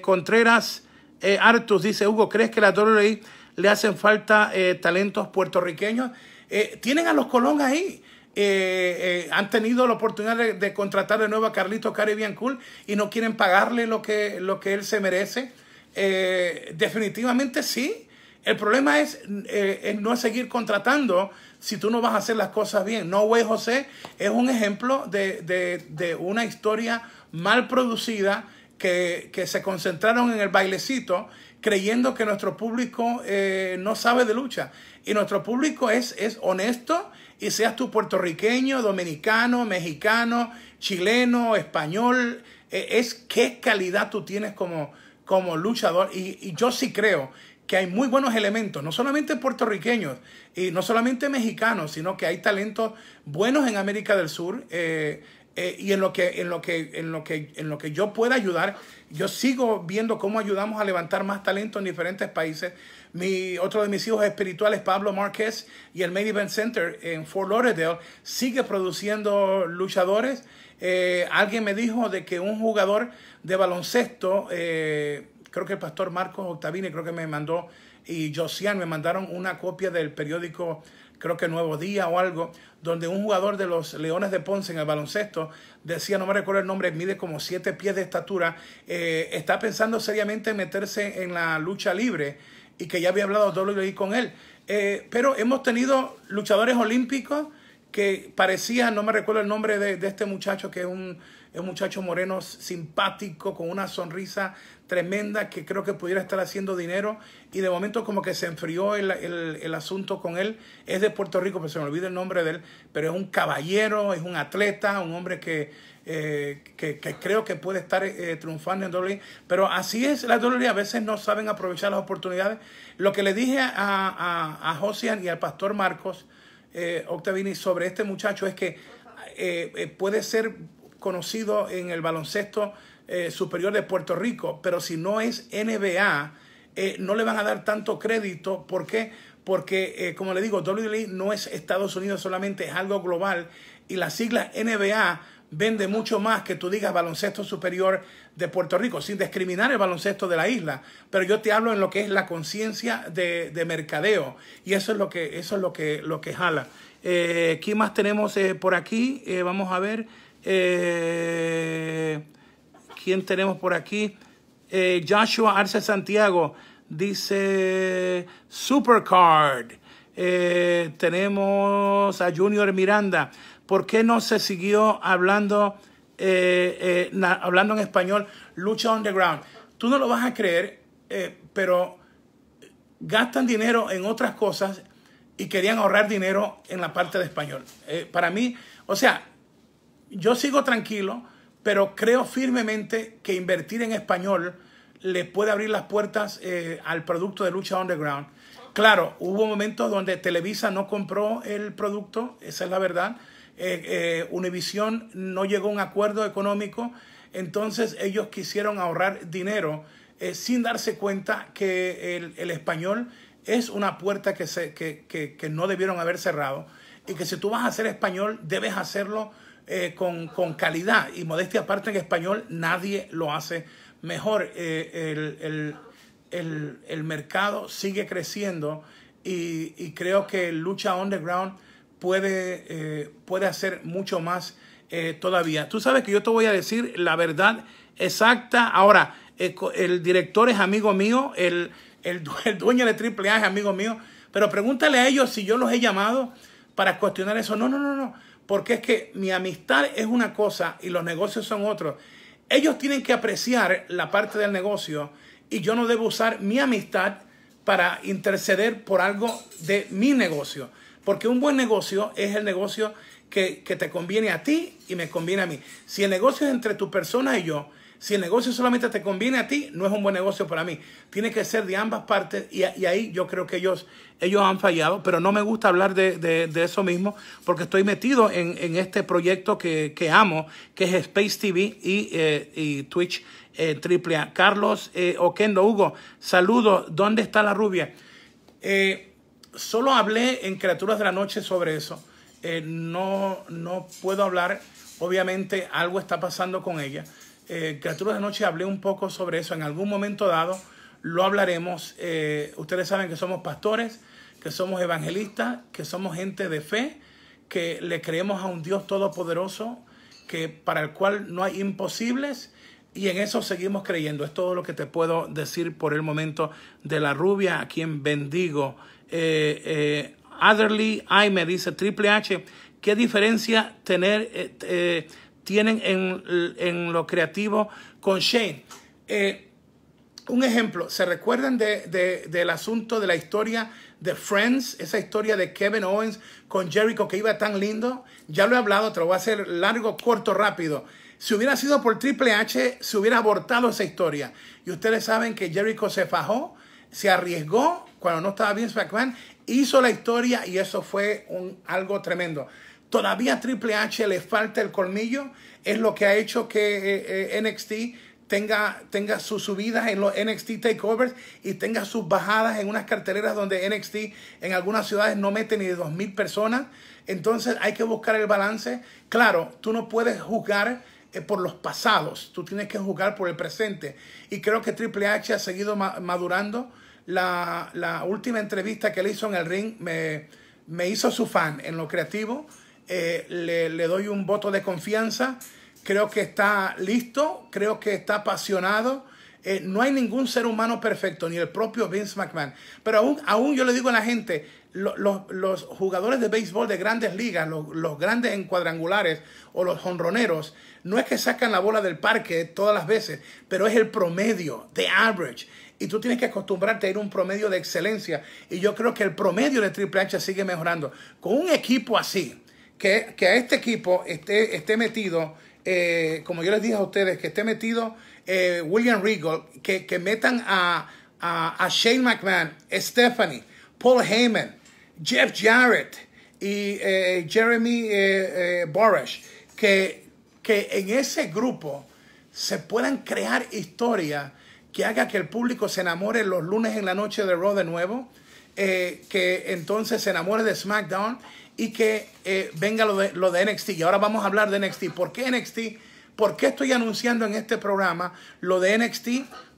Contreras eh, Artus dice, Hugo, ¿crees que la Torre le hacen falta eh, talentos puertorriqueños? Eh, tienen a los Colón ahí. han tenido la oportunidad de, contratar de nuevo a Carlito Caribbean Cool y no quieren pagarle lo que, lo que él se merece. definitivamente sí. El problema es, no seguir contratando si tú no vas a hacer las cosas bien. No Way José es un ejemplo de, de una historia mal producida que, se concentraron en el bailecito creyendo que nuestro público eh, no sabe de lucha. Y nuestro público es, es honesto y seas tú puertorriqueño, dominicano, mexicano, chileno, español, eh, es qué calidad tú tienes como, como luchador. Y, y, yo sí creo que hay muy buenos elementos, no solamente puertorriqueños y no solamente mexicanos, sino que hay talentos buenos en América del Sur. Eh, eh, y en lo, que, en, lo que, en, lo que, en lo que yo pueda ayudar, yo sigo viendo cómo ayudamos a levantar más talento en diferentes países. Mi, otro de mis hijos espirituales, Pablo Márquez, y el Main Event Center en Fort Lauderdale, sigue produciendo luchadores. Eh, alguien me dijo de que un jugador de baloncesto, eh, creo que el pastor Marcos Octavini, creo que me mandó, y Josian me mandaron una copia del periódico creo que Nuevo Día o algo, donde un jugador de los Leones de Ponce en el baloncesto decía, no me recuerdo el nombre, mide como siete pies de estatura, eh, está pensando seriamente en meterse en la lucha libre y que ya había hablado WWE con él. Eh, pero hemos tenido luchadores olímpicos que parecían, no me recuerdo el nombre de, este muchacho, que es un muchacho moreno simpático, con una sonrisa tremenda que creo que pudiera estar haciendo dinero y de momento como que se enfrió el, asunto con él. Es de Puerto Rico, pero se me olvida el nombre de él, pero es un caballero, es un atleta, un hombre que, eh, que, creo que puede estar eh, triunfando en WWE. Pero así es la WWE, a veces no saben aprovechar las oportunidades. Lo que le dije a, a, a Josian y al pastor Marcos eh, Octavini sobre este muchacho es que eh, puede ser conocido en el baloncesto eh, superior de Puerto Rico, pero si no es NBA, eh, no le van a dar tanto crédito. ¿Por qué? Porque, eh, como le digo, WWE no es Estados Unidos solamente, es algo global. Y la sigla NBA vende mucho más que tú digas baloncesto superior de Puerto Rico, sin discriminar el baloncesto de la isla. Pero yo te hablo en lo que es la conciencia de, mercadeo. Y eso es lo que, eso es lo que, lo que jala. ¿Qué más tenemos por aquí? vamos a ver. ¿Quién tenemos por aquí? Eh, Joshua Arce Santiago dice Supercard. Eh, tenemos a Junior Miranda. ¿Por qué no se siguió hablando, eh, hablando en español Lucha Underground? Tú no lo vas a creer, pero gastan dinero en otras cosas y querían ahorrar dinero en la parte de español. para mí, o sea, yo sigo tranquilo pero creo firmemente que invertir en español le puede abrir las puertas eh, al producto de lucha underground. Claro, hubo momentos donde Televisa no compró el producto, esa es la verdad. Eh, eh, Univision no llegó a un acuerdo económico, entonces ellos quisieron ahorrar dinero sin darse cuenta que el, español es una puerta que, no debieron haber cerrado y que si tú vas a hacer español debes hacerlo eh, con, calidad. Y modestia aparte en español, nadie lo hace mejor. Eh, el, el, mercado sigue creciendo y, y, creo que Lucha Underground puede, eh, puede hacer mucho más todavía. Tú sabes que yo te voy a decir la verdad exacta. Ahora, el director es amigo mío, el, el, el dueño de AAA es amigo mío, pero pregúntale a ellos si yo los he llamado para cuestionar eso. No, no, no, no porque es que mi amistad es una cosa y los negocios son otros. Ellos tienen que apreciar la parte del negocio y yo no debo usar mi amistad para interceder por algo de mi negocio. Porque un buen negocio es el negocio que, que te conviene a ti y me conviene a mí. Si el negocio es entre tu persona y yo, si el negocio solamente te conviene a ti, no es un buen negocio para mí. Tiene que ser de ambas partes y, ahí yo creo que ellos, ellos han fallado, pero no me gusta hablar de, eso mismo porque estoy metido en, este proyecto que, amo, que es Space TV y, eh, y Twitch AAA. Eh, Carlos eh, Oquendo, Hugo, saludo. ¿Dónde está la rubia? Eh, solo hablé en Criaturas de la Noche sobre eso. no, no puedo hablar. Obviamente algo está pasando con ella. Eh, Criaturas de Noche hablé un poco sobre eso en algún momento dado. Lo hablaremos. Eh, ustedes saben que somos pastores, que somos evangelistas, que somos gente de fe, que le creemos a un Dios todopoderoso, que para el cual no hay imposibles. Y en eso seguimos creyendo. Es todo lo que te puedo decir por el momento de la rubia, a quien bendigo. Eh, eh, Ay me dice, Triple H, ¿qué diferencia tener, eh, eh, tienen en, lo creativo con Shane. Eh, un ejemplo, ¿se recuerdan de, del asunto de la historia de Friends? Esa historia de Kevin Owens con Jericho que iba tan lindo. Ya lo he hablado, te lo voy a hacer largo, corto, rápido. Si hubiera sido por Triple H, se hubiera abortado esa historia. Y ustedes saben que Jericho se fajó, se arriesgó cuando no estaba bien Spackman, hizo la historia y eso fue un, algo tremendo. Todavía Triple H le falta el colmillo. Es lo que ha hecho que eh, eh, NXT tenga, tenga sus subidas en los NXT takeovers y tenga sus bajadas en unas carteleras donde NXT en algunas ciudades no mete ni de 2.000 personas. Entonces hay que buscar el balance. Claro, tú no puedes juzgar eh, por los pasados, tú tienes que jugar por el presente. Y creo que Triple H ha seguido madurando. La, última entrevista que le hizo en el ring me hizo su fan en lo creativo, eh, le, doy un voto de confianza. Creo que está listo, creo que está apasionado. Eh, no hay ningún ser humano perfecto, ni el propio Vince McMahon. Pero aún, aún yo le digo a la gente, los jugadores de béisbol de grandes ligas, los grandes en cuadrangulares o los jonroneros, no es que sacan la bola del parque todas las veces, pero es el promedio, the average. Y tú tienes que acostumbrarte a ir un promedio de excelencia. Y yo creo que el promedio de Triple H sigue mejorando. Con un equipo así, que, a este equipo esté, esté metido, eh, como yo les dije a ustedes, que esté metido eh, William Regal, que, metan a, Shane McMahon, Stephanie, Paul Heyman, Jeff Jarrett y eh, Jeremy Borash, que, que en ese grupo se puedan crear historias que haga que el público se enamore los lunes en la noche de Raw de nuevo, que entonces se enamore de SmackDown y que eh, venga lo de, lo de NXT. Y ahora vamos a hablar de NXT. ¿Por qué NXT? ¿Por qué estoy anunciando en este programa lo de NXT?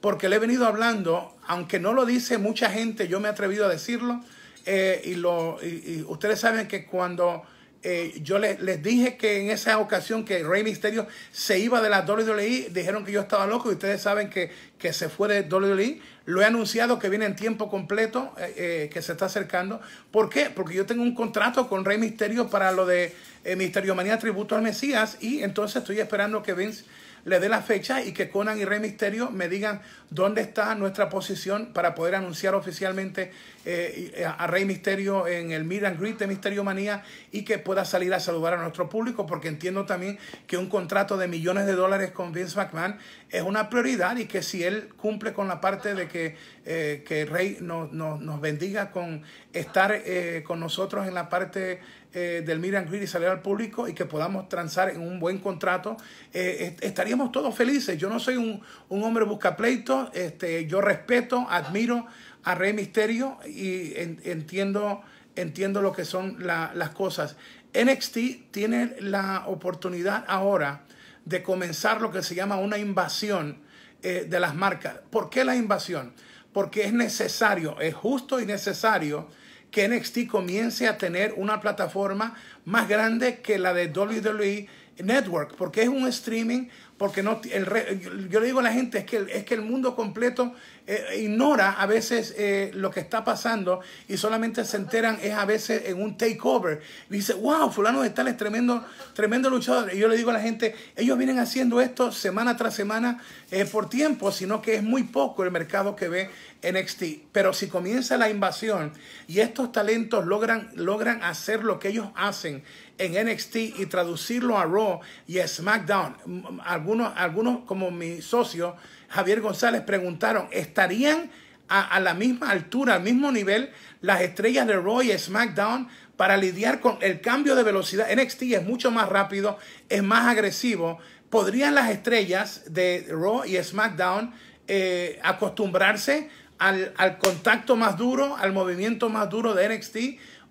Porque le he venido hablando, aunque no lo dice mucha gente, yo me he atrevido a decirlo. Eh, y, lo, y ustedes saben que cuando eh, yo les, dije que en esa ocasión que Rey Misterio se iba de la WWE, dijeron que yo estaba loco y ustedes saben que, que se fue de WWE. Lo he anunciado que viene en tiempo completo, eh, eh, que se está acercando. ¿Por qué? Porque yo tengo un contrato con Rey Misterio para lo de Misterio Manía Tributo al Mesías y entonces estoy esperando que Vince le dé la fecha y que Conan y Rey Misterio me digan dónde está nuestra posición para poder anunciar oficialmente eh, a Rey Misterio en el Meet and Greet de Misterio Manía y que pueda salir a saludar a nuestro público, porque entiendo también que un contrato de millones de dólares con Vince McMahon es una prioridad y que si él cumple con la parte de que, eh, Rey nos, nos bendiga con estar eh, con nosotros en la parte eh, del Miran y salir al público y que podamos transar en un buen contrato, eh, estaríamos todos felices. Yo no soy un, un hombre busca pleito, este, yo respeto, admiro a Rey Misterio y entiendo, entiendo lo que son las cosas. NXT tiene la oportunidad ahora de comenzar lo que se llama una invasión eh, de las marcas. ¿Por qué la invasión? Porque es necesario, es justo y necesario que NXT comience a tener una plataforma más grande que la de WWE Network, porque es un streaming porque no, el, yo le digo a la gente, es que, es que el mundo completo eh, ignora a veces eh, lo que está pasando y solamente se enteran es a veces en un takeover. dice, wow, fulano de tal es tremendo, tremendo luchador. Y yo le digo a la gente, ellos vienen haciendo esto semana tras semana eh, por tiempo, sino que es muy poco el mercado que ve NXT. Pero si comienza la invasión y estos talentos logran, logran hacer lo que ellos hacen en NXT y traducirlo a Raw y a SmackDown, a algunos, algunos como mi socio Javier González preguntaron, ¿estarían a, la misma altura, al mismo nivel las estrellas de Raw y SmackDown para lidiar con el cambio de velocidad? NXT es mucho más rápido, es más agresivo. ¿Podrían las estrellas de Raw y SmackDown eh, acostumbrarse al, al, contacto más duro, al movimiento más duro de NXT?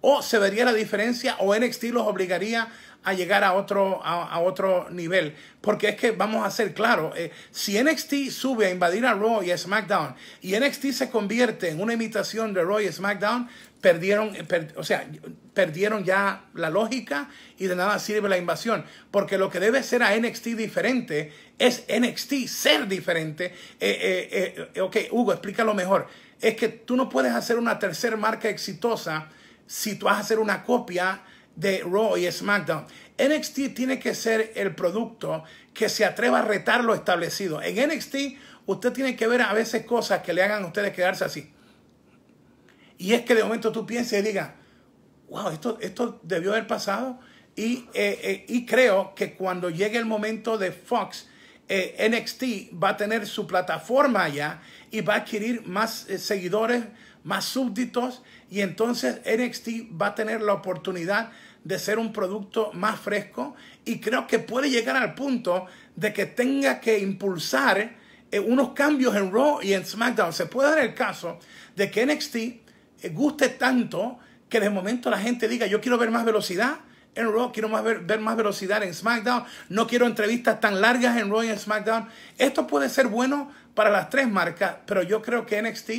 ¿O se vería la diferencia o NXT los obligaría a llegar a otro, a, otro nivel. Porque es que vamos a ser claros, eh, si NXT sube a invadir a Raw y a SmackDown y NXT se convierte en una imitación de Raw y SmackDown, perdieron, eh, o sea, perdieron ya la lógica y de nada sirve la invasión. Porque lo que debe ser a NXT diferente es NXT ser diferente. Eh, ok, Hugo, explícalo mejor. Es que tú no puedes hacer una tercera marca exitosa si tú vas a hacer una copia de Raw y SmackDown. NXT tiene que ser el producto que se atreva a retar lo establecido. En NXT usted tiene que ver a veces cosas que le hagan a ustedes quedarse así. Y es que de momento tú pienses y digas, wow, esto, esto debió haber pasado. Y, eh, eh, y, creo que cuando llegue el momento de Fox, eh, NXT va a tener su plataforma allá y va a adquirir más seguidores, más súbditos. Y entonces NXT va a tener la oportunidad de ser un producto más fresco y creo que puede llegar al punto de que tenga que impulsar eh, unos cambios en Raw y en SmackDown. Se puede dar el caso de que NXT eh, guste tanto que de momento la gente diga yo quiero ver más velocidad en Raw, quiero ver, más velocidad en SmackDown, no quiero entrevistas tan largas en Raw y en SmackDown. Esto puede ser bueno para las tres marcas, pero yo creo que NXT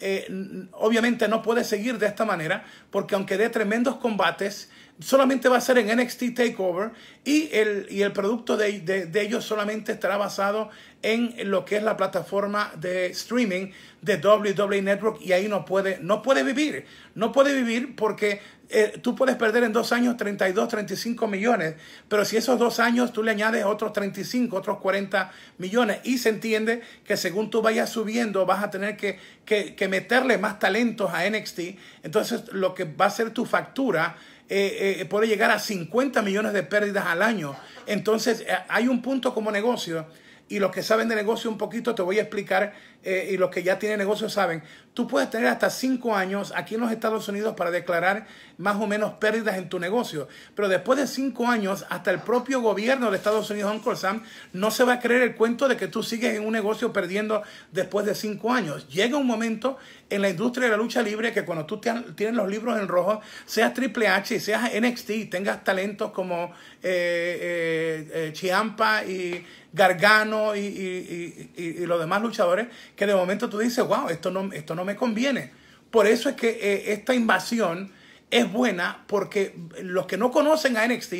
eh, obviamente no puede seguir de esta manera porque aunque dé tremendos combates, solamente va a ser en NXT Takeover y el, producto de, ellos solamente estará basado en lo que es la plataforma de streaming de WWE Network y ahí no puede, no puede vivir, no puede vivir porque eh, tú puedes perder en dos años 32, 35 millones, pero si esos dos años tú le añades otros 35, otros 40 millones y se entiende que según tú vayas subiendo vas a tener que, que meterle más talentos a NXT, entonces lo que va a ser tu factura eh, eh, puede llegar a 50 millones de pérdidas al año. Entonces, eh, hay un punto como negocio y los que saben de negocio un poquito te voy a explicar eh, y los que ya tienen negocios saben, tú puedes tener hasta cinco años aquí en los Estados Unidos para declarar más o menos pérdidas en tu negocio. Pero después de cinco años, hasta el propio gobierno de Estados Unidos, Uncle Sam, no se va a creer el cuento de que tú sigues en un negocio perdiendo después de cinco años. Llega un momento en la industria de la lucha libre que cuando tú tienes los libros en rojo, seas Triple H, y seas NXT, ...y tengas talentos como eh, eh, eh, Chiampa y Gargano y los demás luchadores que de momento tú dices, wow, esto no, esto no me conviene. Por eso es que eh, esta invasión es buena porque los que no conocen a NXT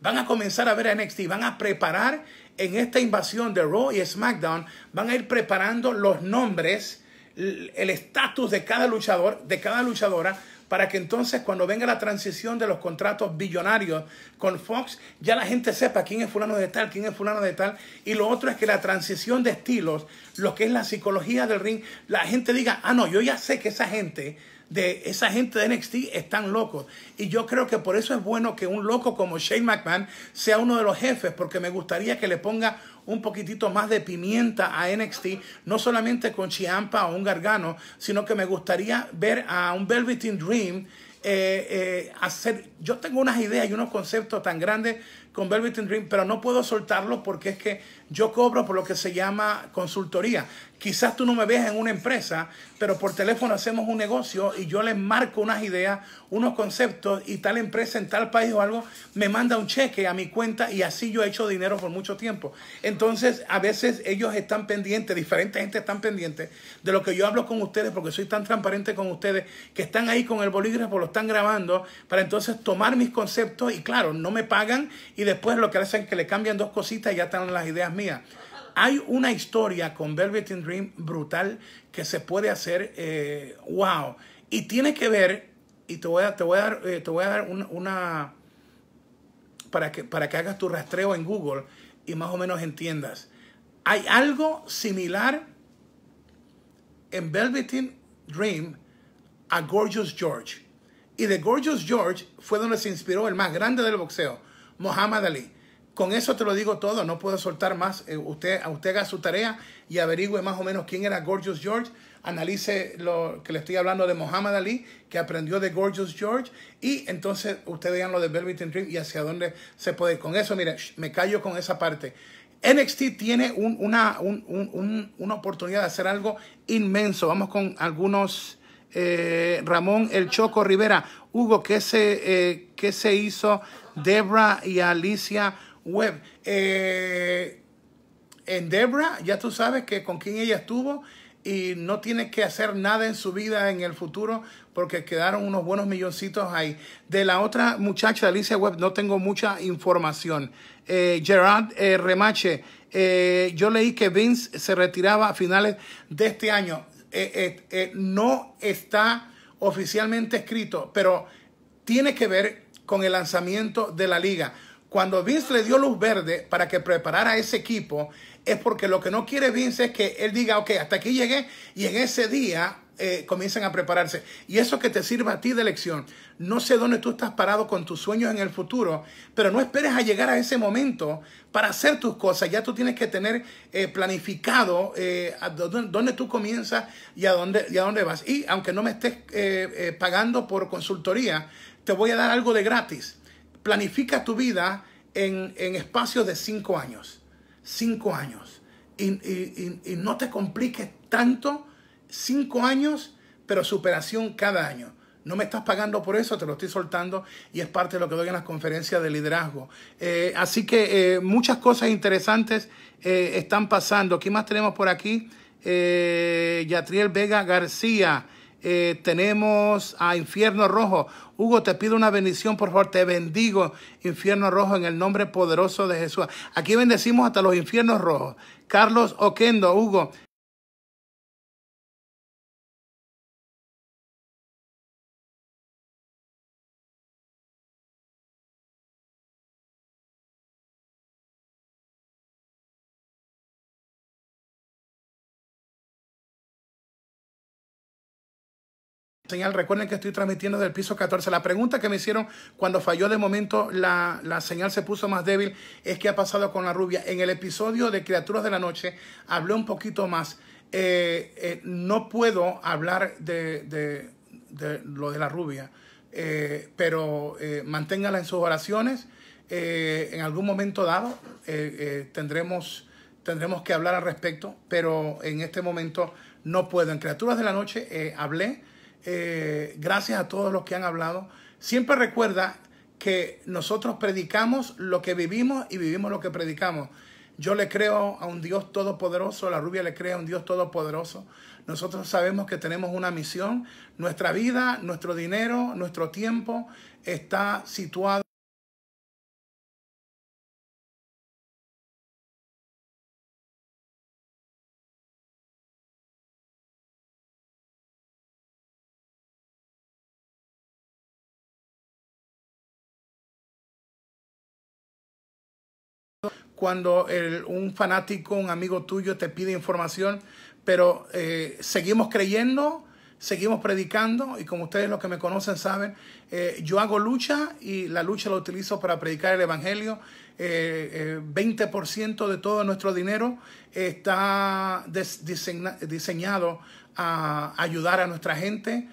van a comenzar a ver a NXT, van a preparar en esta invasión de Raw y SmackDown, van a ir preparando los nombres, el estatus de cada luchador, de cada luchadora, para que entonces cuando venga la transición de los contratos billonarios con Fox, ya la gente sepa quién es fulano de tal, quién es fulano de tal. Y lo otro es que la transición de estilos, lo que es la psicología del ring, la gente diga, ah, no, yo ya sé que esa gente de esa gente de NXT están locos. Y yo creo que por eso es bueno que un loco como Shane McMahon sea uno de los jefes, porque me gustaría que le ponga un poquitito más de pimienta a NXT, no solamente con Chiampa o un Gargano, sino que me gustaría ver a un Velveteen Dream eh, eh, hacer. Yo tengo unas ideas y unos conceptos tan grandes con Velveteen Dream, pero no puedo soltarlo porque es que yo cobro por lo que se llama consultoría. Quizás tú no me veas en una empresa, pero por teléfono hacemos un negocio y yo les marco unas ideas, unos conceptos y tal empresa en tal país o algo me manda un cheque a mi cuenta y así yo he hecho dinero por mucho tiempo. Entonces, a veces ellos están pendientes, diferentes gente están pendientes de lo que yo hablo con ustedes porque soy tan transparente con ustedes que están ahí con el bolígrafo, lo están grabando para entonces tomar mis conceptos y claro, no me pagan y después lo que hacen es que le cambian dos cositas y ya están las ideas mías. Hay una historia con Velvet Dream brutal que se puede hacer, eh, wow. Y tiene que ver, y te voy a, te voy a dar, eh, te voy a dar una, para, que, para que hagas tu rastreo en Google y más o menos entiendas. Hay algo similar en Velvet Dream a Gorgeous George. Y de Gorgeous George fue donde se inspiró el más grande del boxeo, Muhammad Ali. Con eso te lo digo todo, no puedo soltar más. Eh, usted, usted, usted haga su tarea y averigüe más o menos quién era Gorgeous George. Analice lo que le estoy hablando de Muhammad Ali, que aprendió de Gorgeous George. Y entonces usted vean lo de Velvet and Dream y hacia dónde se puede ir. Con eso, mire, me callo con esa parte. NXT tiene una, una, oportunidad de hacer algo inmenso. Vamos con algunos. Eh, Ramón El Choco Rivera. Hugo, ¿qué se, eh, qué se hizo Debra y Alicia? web. Eh, en Debra, ya tú sabes que con quién ella estuvo y no tiene que hacer nada en su vida en el futuro porque quedaron unos buenos milloncitos ahí. De la otra muchacha, Alicia Webb, no tengo mucha información. Eh, Gerard eh, Remache, yo leí que Vince se retiraba a finales de este año. no está oficialmente escrito, pero tiene que ver con el lanzamiento de la liga. Cuando Vince le dio luz verde para que preparara ese equipo, es porque lo que no quiere Vince es que él diga, ok, hasta aquí llegué y en ese día eh, comiencen a prepararse. Y eso que te sirva a ti de lección. No sé dónde tú estás parado con tus sueños en el futuro, pero no esperes a llegar a ese momento para hacer tus cosas. Ya tú tienes que tener eh, planificado eh, dónde, tú comienzas y a dónde, y a dónde vas. Y aunque no me estés eh, pagando por consultoría, te voy a dar algo de gratis planifica tu vida en, en espacios de cinco años. Cinco años. Y, no te compliques tanto. Cinco años, pero superación cada año. No me estás pagando por eso, te lo estoy soltando y es parte de lo que doy en las conferencias de liderazgo. Eh, así que eh, muchas cosas interesantes eh, están pasando. ¿Qué más tenemos por aquí? Yatriel Vega García. Eh, tenemos a Infierno Rojo. Hugo, te pido una bendición, por favor. Te bendigo, Infierno Rojo, en el nombre poderoso de Jesús. Aquí bendecimos hasta los infiernos rojos. Carlos Oquendo, Hugo, Señal, recuerden que estoy transmitiendo del piso 14. La pregunta que me hicieron cuando falló de momento la, señal se puso más débil es qué ha pasado con la rubia. En el episodio de Criaturas de la Noche hablé un poquito más. Eh, eh, no puedo hablar de, lo de la rubia, eh, pero manténgala en sus oraciones. en algún momento dado tendremos, tendremos que hablar al respecto, pero en este momento no puedo. En Criaturas de la Noche hablé eh, gracias a todos los que han hablado. Siempre recuerda que nosotros predicamos lo que vivimos y vivimos lo que predicamos. Yo le creo a un Dios todopoderoso, la rubia le cree a un Dios todopoderoso. Nosotros sabemos que tenemos una misión. Nuestra vida, nuestro dinero, nuestro tiempo está situado. cuando un fanático, un amigo tuyo te pide información, pero eh, seguimos creyendo, seguimos predicando y como ustedes los que me conocen saben, eh, yo hago lucha y la lucha la utilizo para predicar el Evangelio. 20% eh, de todo nuestro dinero está diseñado a ayudar a nuestra gente.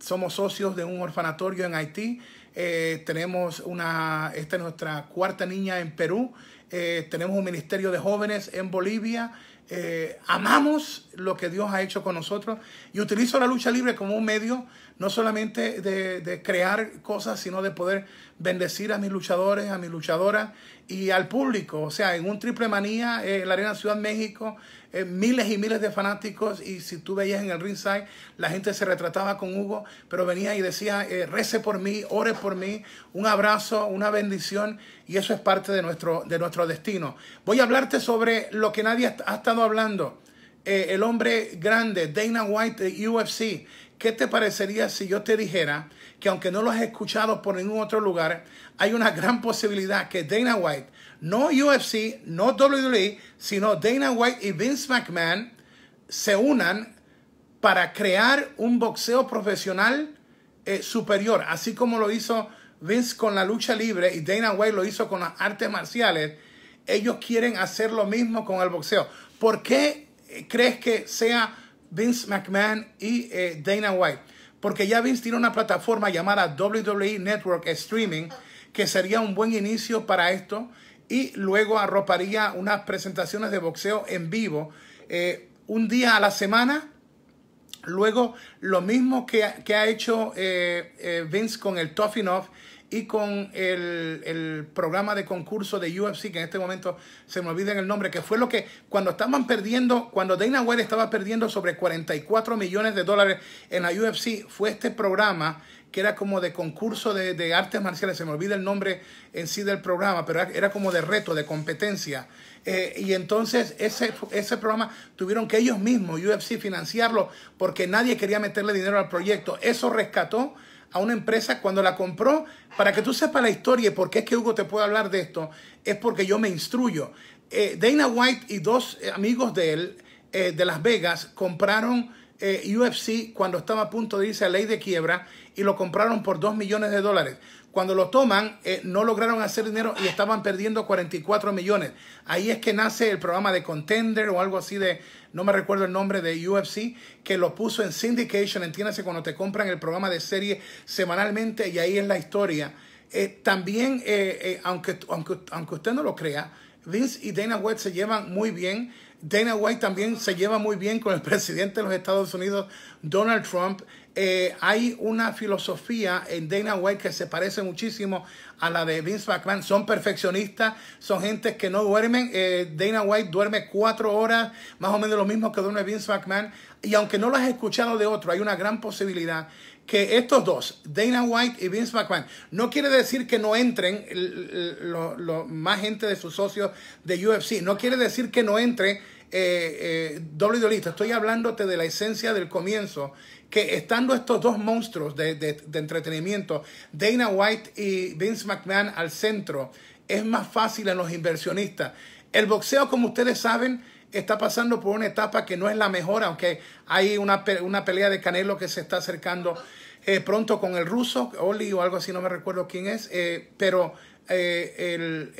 somos socios de un orfanatorio en Haití. tenemos una, esta es nuestra cuarta niña en Perú. Eh, tenemos un ministerio de jóvenes en Bolivia, eh, amamos lo que Dios ha hecho con nosotros y utilizo la lucha libre como un medio no solamente de, crear cosas, sino de poder bendecir a mis luchadores, a mis luchadoras y al público. O sea, en un triple manía, eh, en la Arena Ciudad México, eh, miles y miles de fanáticos. Y si tú veías en el ringside, la gente se retrataba con Hugo, pero venía y decía, eh, rece por mí, ore por mí, un abrazo, una bendición. Y eso es parte de nuestro, de nuestro destino. Voy a hablarte sobre lo que nadie ha, ha estado hablando. el hombre grande, Dana White, de UFC ¿Qué te parecería si yo te dijera que aunque no lo has escuchado por ningún otro lugar, hay una gran posibilidad que Dana White, no UFC, no WWE, sino Dana White y Vince McMahon se unan para crear un boxeo profesional eh, superior, así como lo hizo Vince con la lucha libre y Dana White lo hizo con las artes marciales, ellos quieren hacer lo mismo con el boxeo. ¿Por qué eh, crees que sea Vince McMahon y eh, Dana White. Porque ya Vince tiene una plataforma llamada WWE Network Streaming, que sería un buen inicio para esto. Y luego arroparía unas presentaciones de boxeo en vivo eh, un día a la semana. Luego, lo mismo que, ha hecho eh, Vince con el Tough Enough y con el, programa de concurso de UFC, que en este momento se me olvida el nombre, que fue lo que cuando estaban perdiendo, cuando Dana White estaba perdiendo sobre 44 millones de dólares en la UFC, fue este programa que era como de concurso de, artes marciales, se me olvida el nombre en sí del programa, pero era como de reto, de competencia. Eh, y entonces ese, ese programa tuvieron que ellos mismos, UFC, financiarlo, porque nadie quería meterle dinero al proyecto. Eso rescató a una empresa cuando la compró. Para que tú sepas la historia y por qué es que Hugo te puede hablar de esto, es porque yo me instruyo. Eh, Dana White y dos eh, amigos de él eh, de Las Vegas compraron UFC cuando estaba a punto de irse a ley de quiebra y lo compraron por dos millones de dólares. Cuando lo toman, eh, no lograron hacer dinero y estaban perdiendo 44 millones. Ahí es que nace el programa de Contender o algo así de, no me recuerdo el nombre de UFC, que lo puso en syndication, entiéndase, cuando te compran el programa de serie semanalmente y ahí es la historia. Eh, también, eh, aunque, aunque, aunque usted no lo crea, Vince y Dana White se llevan muy bien. Dana White también se lleva muy bien con el presidente de los Estados Unidos, Donald Trump. Eh, hay una filosofía en Dana White que se parece muchísimo a la de Vince McMahon. Son perfeccionistas, son gente que no duermen. Eh, Dana White duerme cuatro horas, más o menos lo mismo que duerme Vince McMahon. Y aunque no lo has escuchado de otro, hay una gran posibilidad que estos dos, Dana White y Vince McMahon, no quiere decir que no entren lo, más gente de sus socios de UFC, no quiere decir que no entre eh, eh, WWE. Estoy hablándote de la esencia del comienzo que estando estos dos monstruos de, entretenimiento, Dana White y Vince McMahon al centro, es más fácil en los inversionistas. El boxeo, como ustedes saben, está pasando por una etapa que no es la mejor, aunque hay una, una pelea de Canelo que se está acercando eh, pronto con el ruso, Oli o algo así, no me recuerdo quién es, eh, pero eh,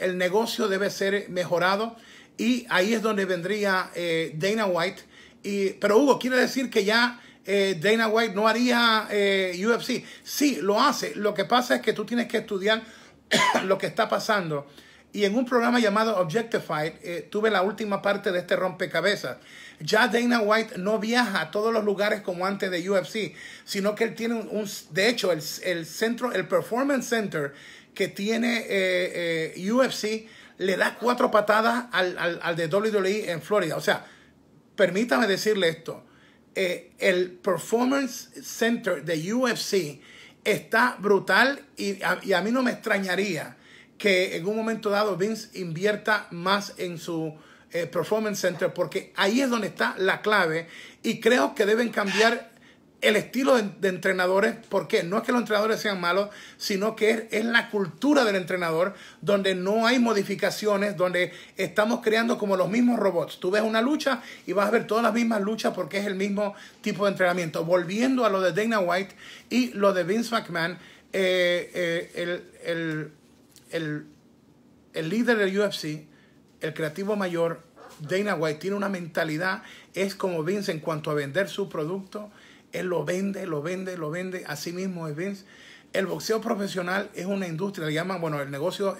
el, negocio debe ser mejorado y ahí es donde vendría Dana White. Y, pero Hugo, quiere decir que ya eh, Dana White no haría eh, UFC. Sí, lo hace. Lo que pasa es que tú tienes que estudiar lo que está pasando. Y en un programa llamado Objectified eh, tuve la última parte de este rompecabezas. Ya Dana White no viaja a todos los lugares como antes de UFC, sino que él tiene un, de hecho, el, centro, el Performance Center que tiene UFC le da cuatro patadas al, al, al de WWE en Florida. O sea, permítame decirle esto. Eh, el Performance Center de UFC está brutal y a, mí no me extrañaría que en un momento dado Vince invierta más en su eh, Performance Center porque ahí es donde está la clave y creo que deben cambiar el estilo de, entrenadores, entrenadores, qué? no es que los entrenadores sean malos, sino que es, la cultura del entrenador, donde no hay modificaciones, donde estamos creando como los mismos robots. Tú ves una lucha y vas a ver todas las mismas luchas porque es el mismo tipo de entrenamiento. Volviendo a lo de Dana White y lo de Vince McMahon, eh, eh, el, el líder del UFC, el creativo mayor, Dana White, tiene una mentalidad, es como Vince en cuanto a vender su producto él lo vende, lo vende, lo vende. Así mismo es Vince. El boxeo profesional es una industria, le llaman, bueno, el negocio,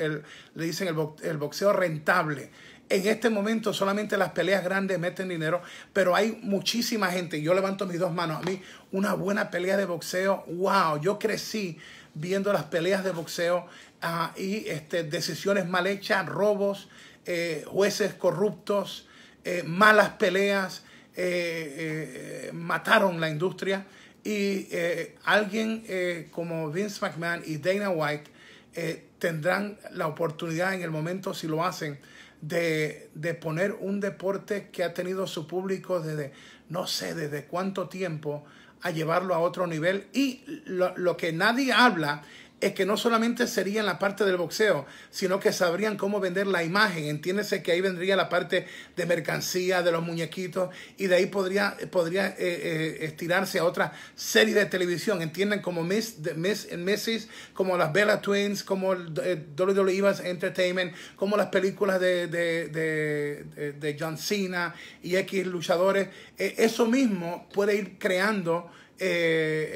le dicen el, boxeo rentable. En este momento solamente las peleas grandes meten dinero, pero hay muchísima gente. Yo levanto mis dos manos. A mí, una buena pelea de boxeo, wow, yo crecí viendo las peleas de boxeo ah, y este, decisiones mal hechas, robos, eh, jueces corruptos, eh, malas peleas. Eh, eh, mataron la industria y eh, alguien como Vince McMahon y Dana White tendrán la oportunidad en el momento, si lo hacen, de, poner un deporte que ha tenido su público desde no sé desde cuánto tiempo a llevarlo a otro nivel. Y lo, lo que nadie habla es que no solamente sería en la parte del boxeo, sino que sabrían cómo vender la imagen. Entiéndese que ahí vendría la parte de mercancía, de los muñequitos, y de ahí podría, podría eh, eh, estirarse a otra serie de televisión. Entienden como Miss, Miss Mrs., como las Bella Twins, como eh, WWE Entertainment, como las películas de, de, de, de John Cena y X luchadores. Eh, eso mismo puede ir creando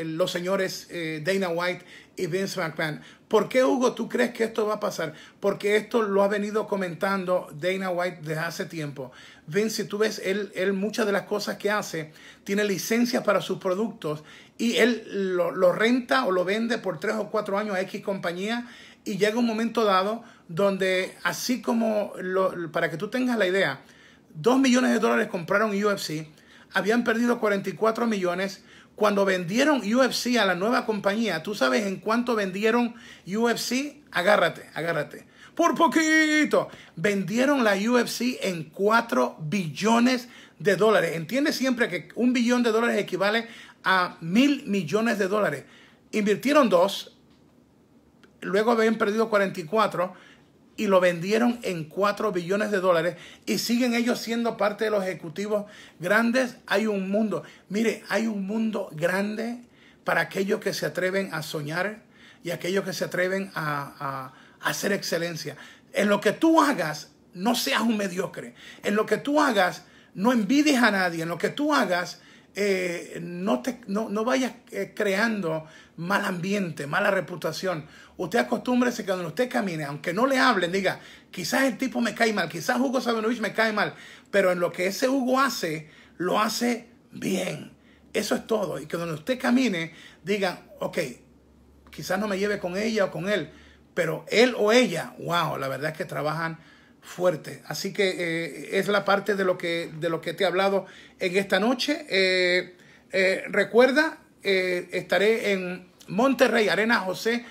los señores Dana White y Vince McMahon. ¿Por qué, Hugo, tú crees que esto va a pasar? Porque esto lo ha venido comentando Dana White desde hace tiempo. Vince, si tú ves, él, él muchas de las cosas que hace, tiene licencias para sus productos y él lo, renta o lo vende por tres o cuatro años a X compañía y llega un momento dado donde, así como, para que tú tengas la idea, dos millones de dólares compraron UFC, habían perdido 44 millones, cuando vendieron UFC a la nueva compañía, ¿tú sabes en cuánto vendieron UFC? Agárrate, agárrate. Por poquito. Vendieron la UFC en 4 billones de dólares. Entiende siempre que un billón de dólares equivale a mil millones de dólares. Invirtieron dos, luego habían perdido 44 y lo vendieron en 4 billones de dólares y siguen ellos siendo parte de los ejecutivos grandes. Hay un mundo, mire, hay un mundo grande para aquellos que se atreven a soñar y aquellos que se atreven a, a hacer excelencia. En lo que tú hagas, no seas un mediocre. En lo que tú hagas, no envidies a nadie. En lo que tú hagas, eh, no, te, no, vayas eh, creando mal ambiente, mala reputación. Usted acostúmbrese que cuando usted camine, aunque no le hablen, diga, quizás el tipo me cae mal, quizás Hugo Sabinovich me cae mal, pero en lo que ese Hugo hace, lo hace bien. Eso es todo. Y que donde usted camine, diga, ok, quizás no me lleve con ella o con él, pero él o ella, wow, la verdad es que trabajan fuerte. Así que eh, es la parte de lo, que, de lo que te he hablado en esta noche. Eh, eh, recuerda, estaré en Monterrey, Arena José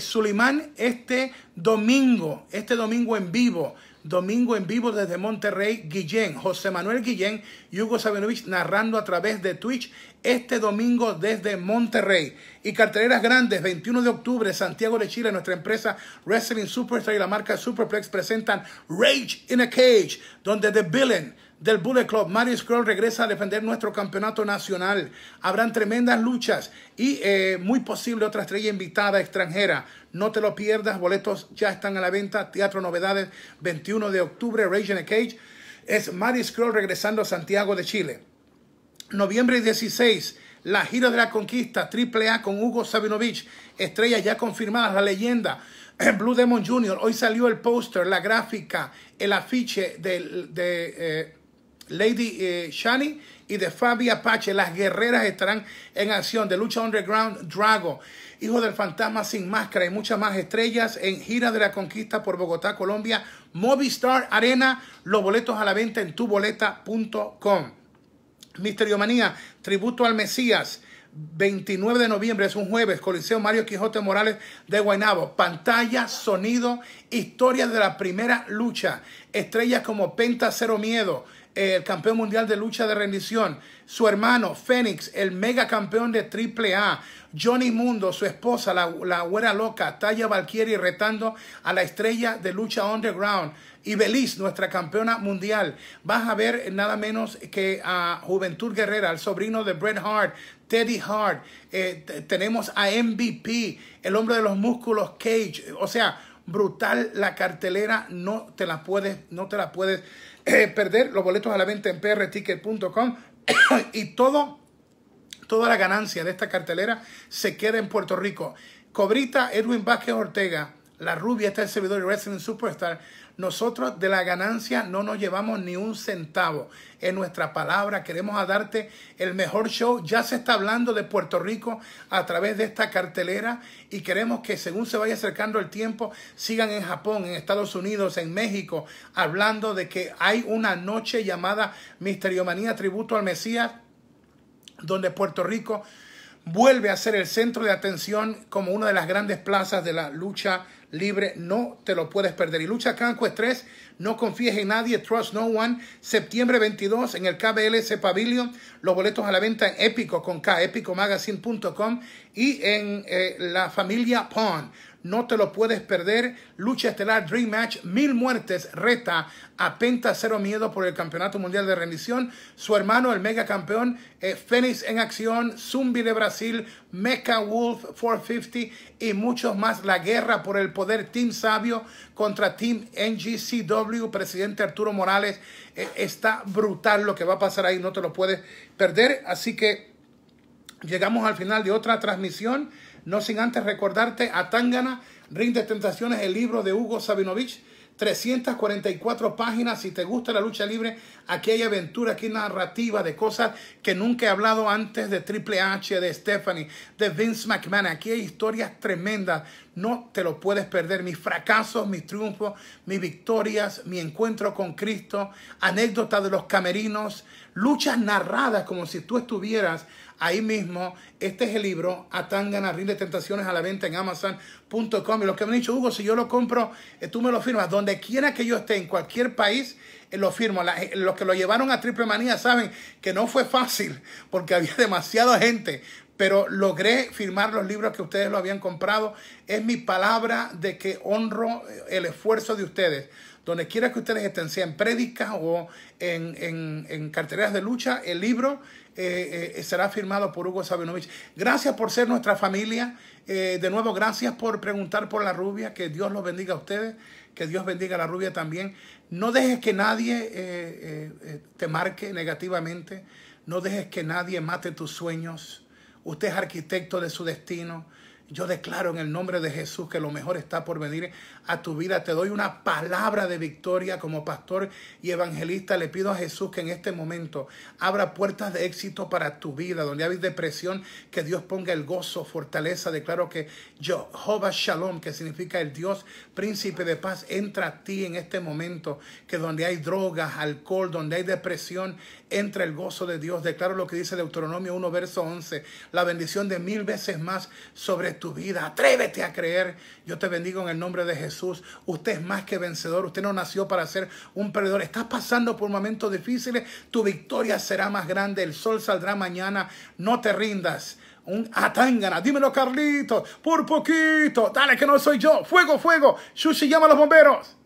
Sulimán, este domingo, este domingo en vivo domingo en vivo desde Monterrey, Guillén, José Manuel Guillén y Hugo Sabinovich narrando a través de Twitch este domingo desde Monterrey. Y carteleras grandes, 21 de octubre, Santiago de Chile, nuestra empresa Wrestling Superstar y la marca Superplex presentan Rage in a Cage, donde The Villain del Bullet Club. Mario Scroll regresa a defender nuestro campeonato nacional. Habrán tremendas luchas y eh, muy posible otra estrella invitada extranjera. No te lo pierdas, boletos ya están a la venta. Teatro Novedades, 21 de octubre, Rage Cage. Es Marius Scroll regresando a Santiago de Chile. Noviembre 16, la gira de la conquista, Triple A con Hugo Sabinovich. Estrella ya confirmada, la leyenda. Blue Demon Jr. Hoy salió el póster, la gráfica, el afiche del, de... Eh, Lady eh, Shani y de Fabi Pache. Las guerreras estarán en acción de Lucha Underground Drago, Hijo del Fantasma Sin Máscara y muchas más estrellas en gira de la conquista por Bogotá, Colombia. Movistar Arena, los boletos a la venta en tuboleta.com. Misterio Manía, tributo al Mesías. 29 de noviembre, es un jueves, Coliseo Mario Quijote Morales de Guaynabo. Pantalla, sonido, historia de la primera lucha. Estrellas como Penta Cero Miedo, el campeón mundial de lucha de rendición, su hermano Fénix, el mega campeón de A, Johnny Mundo, su esposa, la, la güera loca, Taya Valkyrie retando a la estrella de lucha underground, y Belis, nuestra campeona mundial. Vas a ver nada menos que a Juventud Guerrera, el sobrino de Bret Hart, Teddy Hart, eh, tenemos a MVP, el hombre de los músculos, Cage, o sea, brutal la cartelera, no te la puedes, no te la puedes eh, perder los boletos a la venta en prticket.com y todo, toda la ganancia de esta cartelera se queda en Puerto Rico. Cobrita Edwin Vázquez Ortega, la rubia está el servidor de Wrestling Superstar nosotros de la ganancia no nos llevamos ni un centavo. En nuestra palabra queremos a darte el mejor show. Ya se está hablando de Puerto Rico a través de esta cartelera y queremos que según se vaya acercando el tiempo, sigan en Japón, en Estados Unidos, en México, hablando de que hay una noche llamada Misteriomanía Tributo al Mesías, donde Puerto Rico vuelve a ser el centro de atención como una de las grandes plazas de la lucha libre, no te lo puedes perder. Y lucha canco estrés no confíes en nadie, trust no one. Septiembre 22 en el KBLS Pavilion, los boletos a la venta en Épico con K, epicomagazine.com y en eh, la familia POND. No te lo puedes perder. Lucha estelar Dream Match. Mil muertes reta apenta, Cero Miedo por el Campeonato Mundial de Rendición. Su hermano, el mega campeón, eh, Fénix en acción. Zumbi de Brasil. Mecha Wolf 450 y muchos más. La guerra por el poder. Team Sabio contra Team NGCW. Presidente Arturo Morales. Eh, está brutal lo que va a pasar ahí. No te lo puedes perder. Así que llegamos al final de otra transmisión. No sin antes recordarte a Tangana, de Tentaciones, el libro de Hugo Sabinovich. 344 páginas. Si te gusta la lucha libre, aquí hay aventura, aquí hay narrativa de cosas que nunca he hablado antes de Triple H, de Stephanie, de Vince McMahon. Aquí hay historias tremendas. No te lo puedes perder. Mis fracasos, mis triunfos, mis victorias, mi encuentro con Cristo, anécdotas de los camerinos, luchas narradas como si tú estuvieras ahí mismo. Este es el libro, Atangana, Rinde Tentaciones a la venta en Amazon.com. Y lo que me han dicho, Hugo, si yo lo compro, eh, tú me lo firmas. Donde quiera que yo esté, en cualquier país, eh, lo firmo. Eh, los que lo llevaron a Triple Manía saben que no fue fácil porque había demasiada gente pero logré firmar los libros que ustedes lo habían comprado. Es mi palabra de que honro el esfuerzo de ustedes. Donde quiera que ustedes estén, sea en prédicas o en, en, en carteras de lucha, el libro eh, eh, eh, será firmado por Hugo Sabinovich. Gracias por ser nuestra familia. de nuevo, gracias por preguntar por la rubia. Que Dios los bendiga a ustedes. Que Dios bendiga a la rubia también. No dejes que nadie te marque negativamente. No dejes que nadie mate tus sueños. Usted es arquitecto de su destino. Yo declaro en el nombre de Jesús que lo mejor está por venir a tu vida. Te doy una palabra de victoria como pastor y evangelista. Le pido a Jesús que en este momento abra puertas de éxito para tu vida. Donde hay depresión, que Dios ponga el gozo, fortaleza. Declaro que Jehová Shalom, que significa el Dios príncipe de paz, entra a ti en este momento. Que donde hay drogas, alcohol, donde hay depresión, entra el gozo de Dios. Declaro lo que dice Deuteronomio 1, verso 11. La bendición de mil veces más sobre tu vida. Atrévete a creer. Yo te bendigo en el nombre de Jesús. Usted es más que vencedor. Usted no nació para ser un perdedor. Estás pasando por momentos difíciles. Tu victoria será más grande. El sol saldrá mañana. No te rindas un atángana, Dímelo, Carlitos, por poquito. Dale, que no soy yo. Fuego, fuego. Sushi, llama a los bomberos.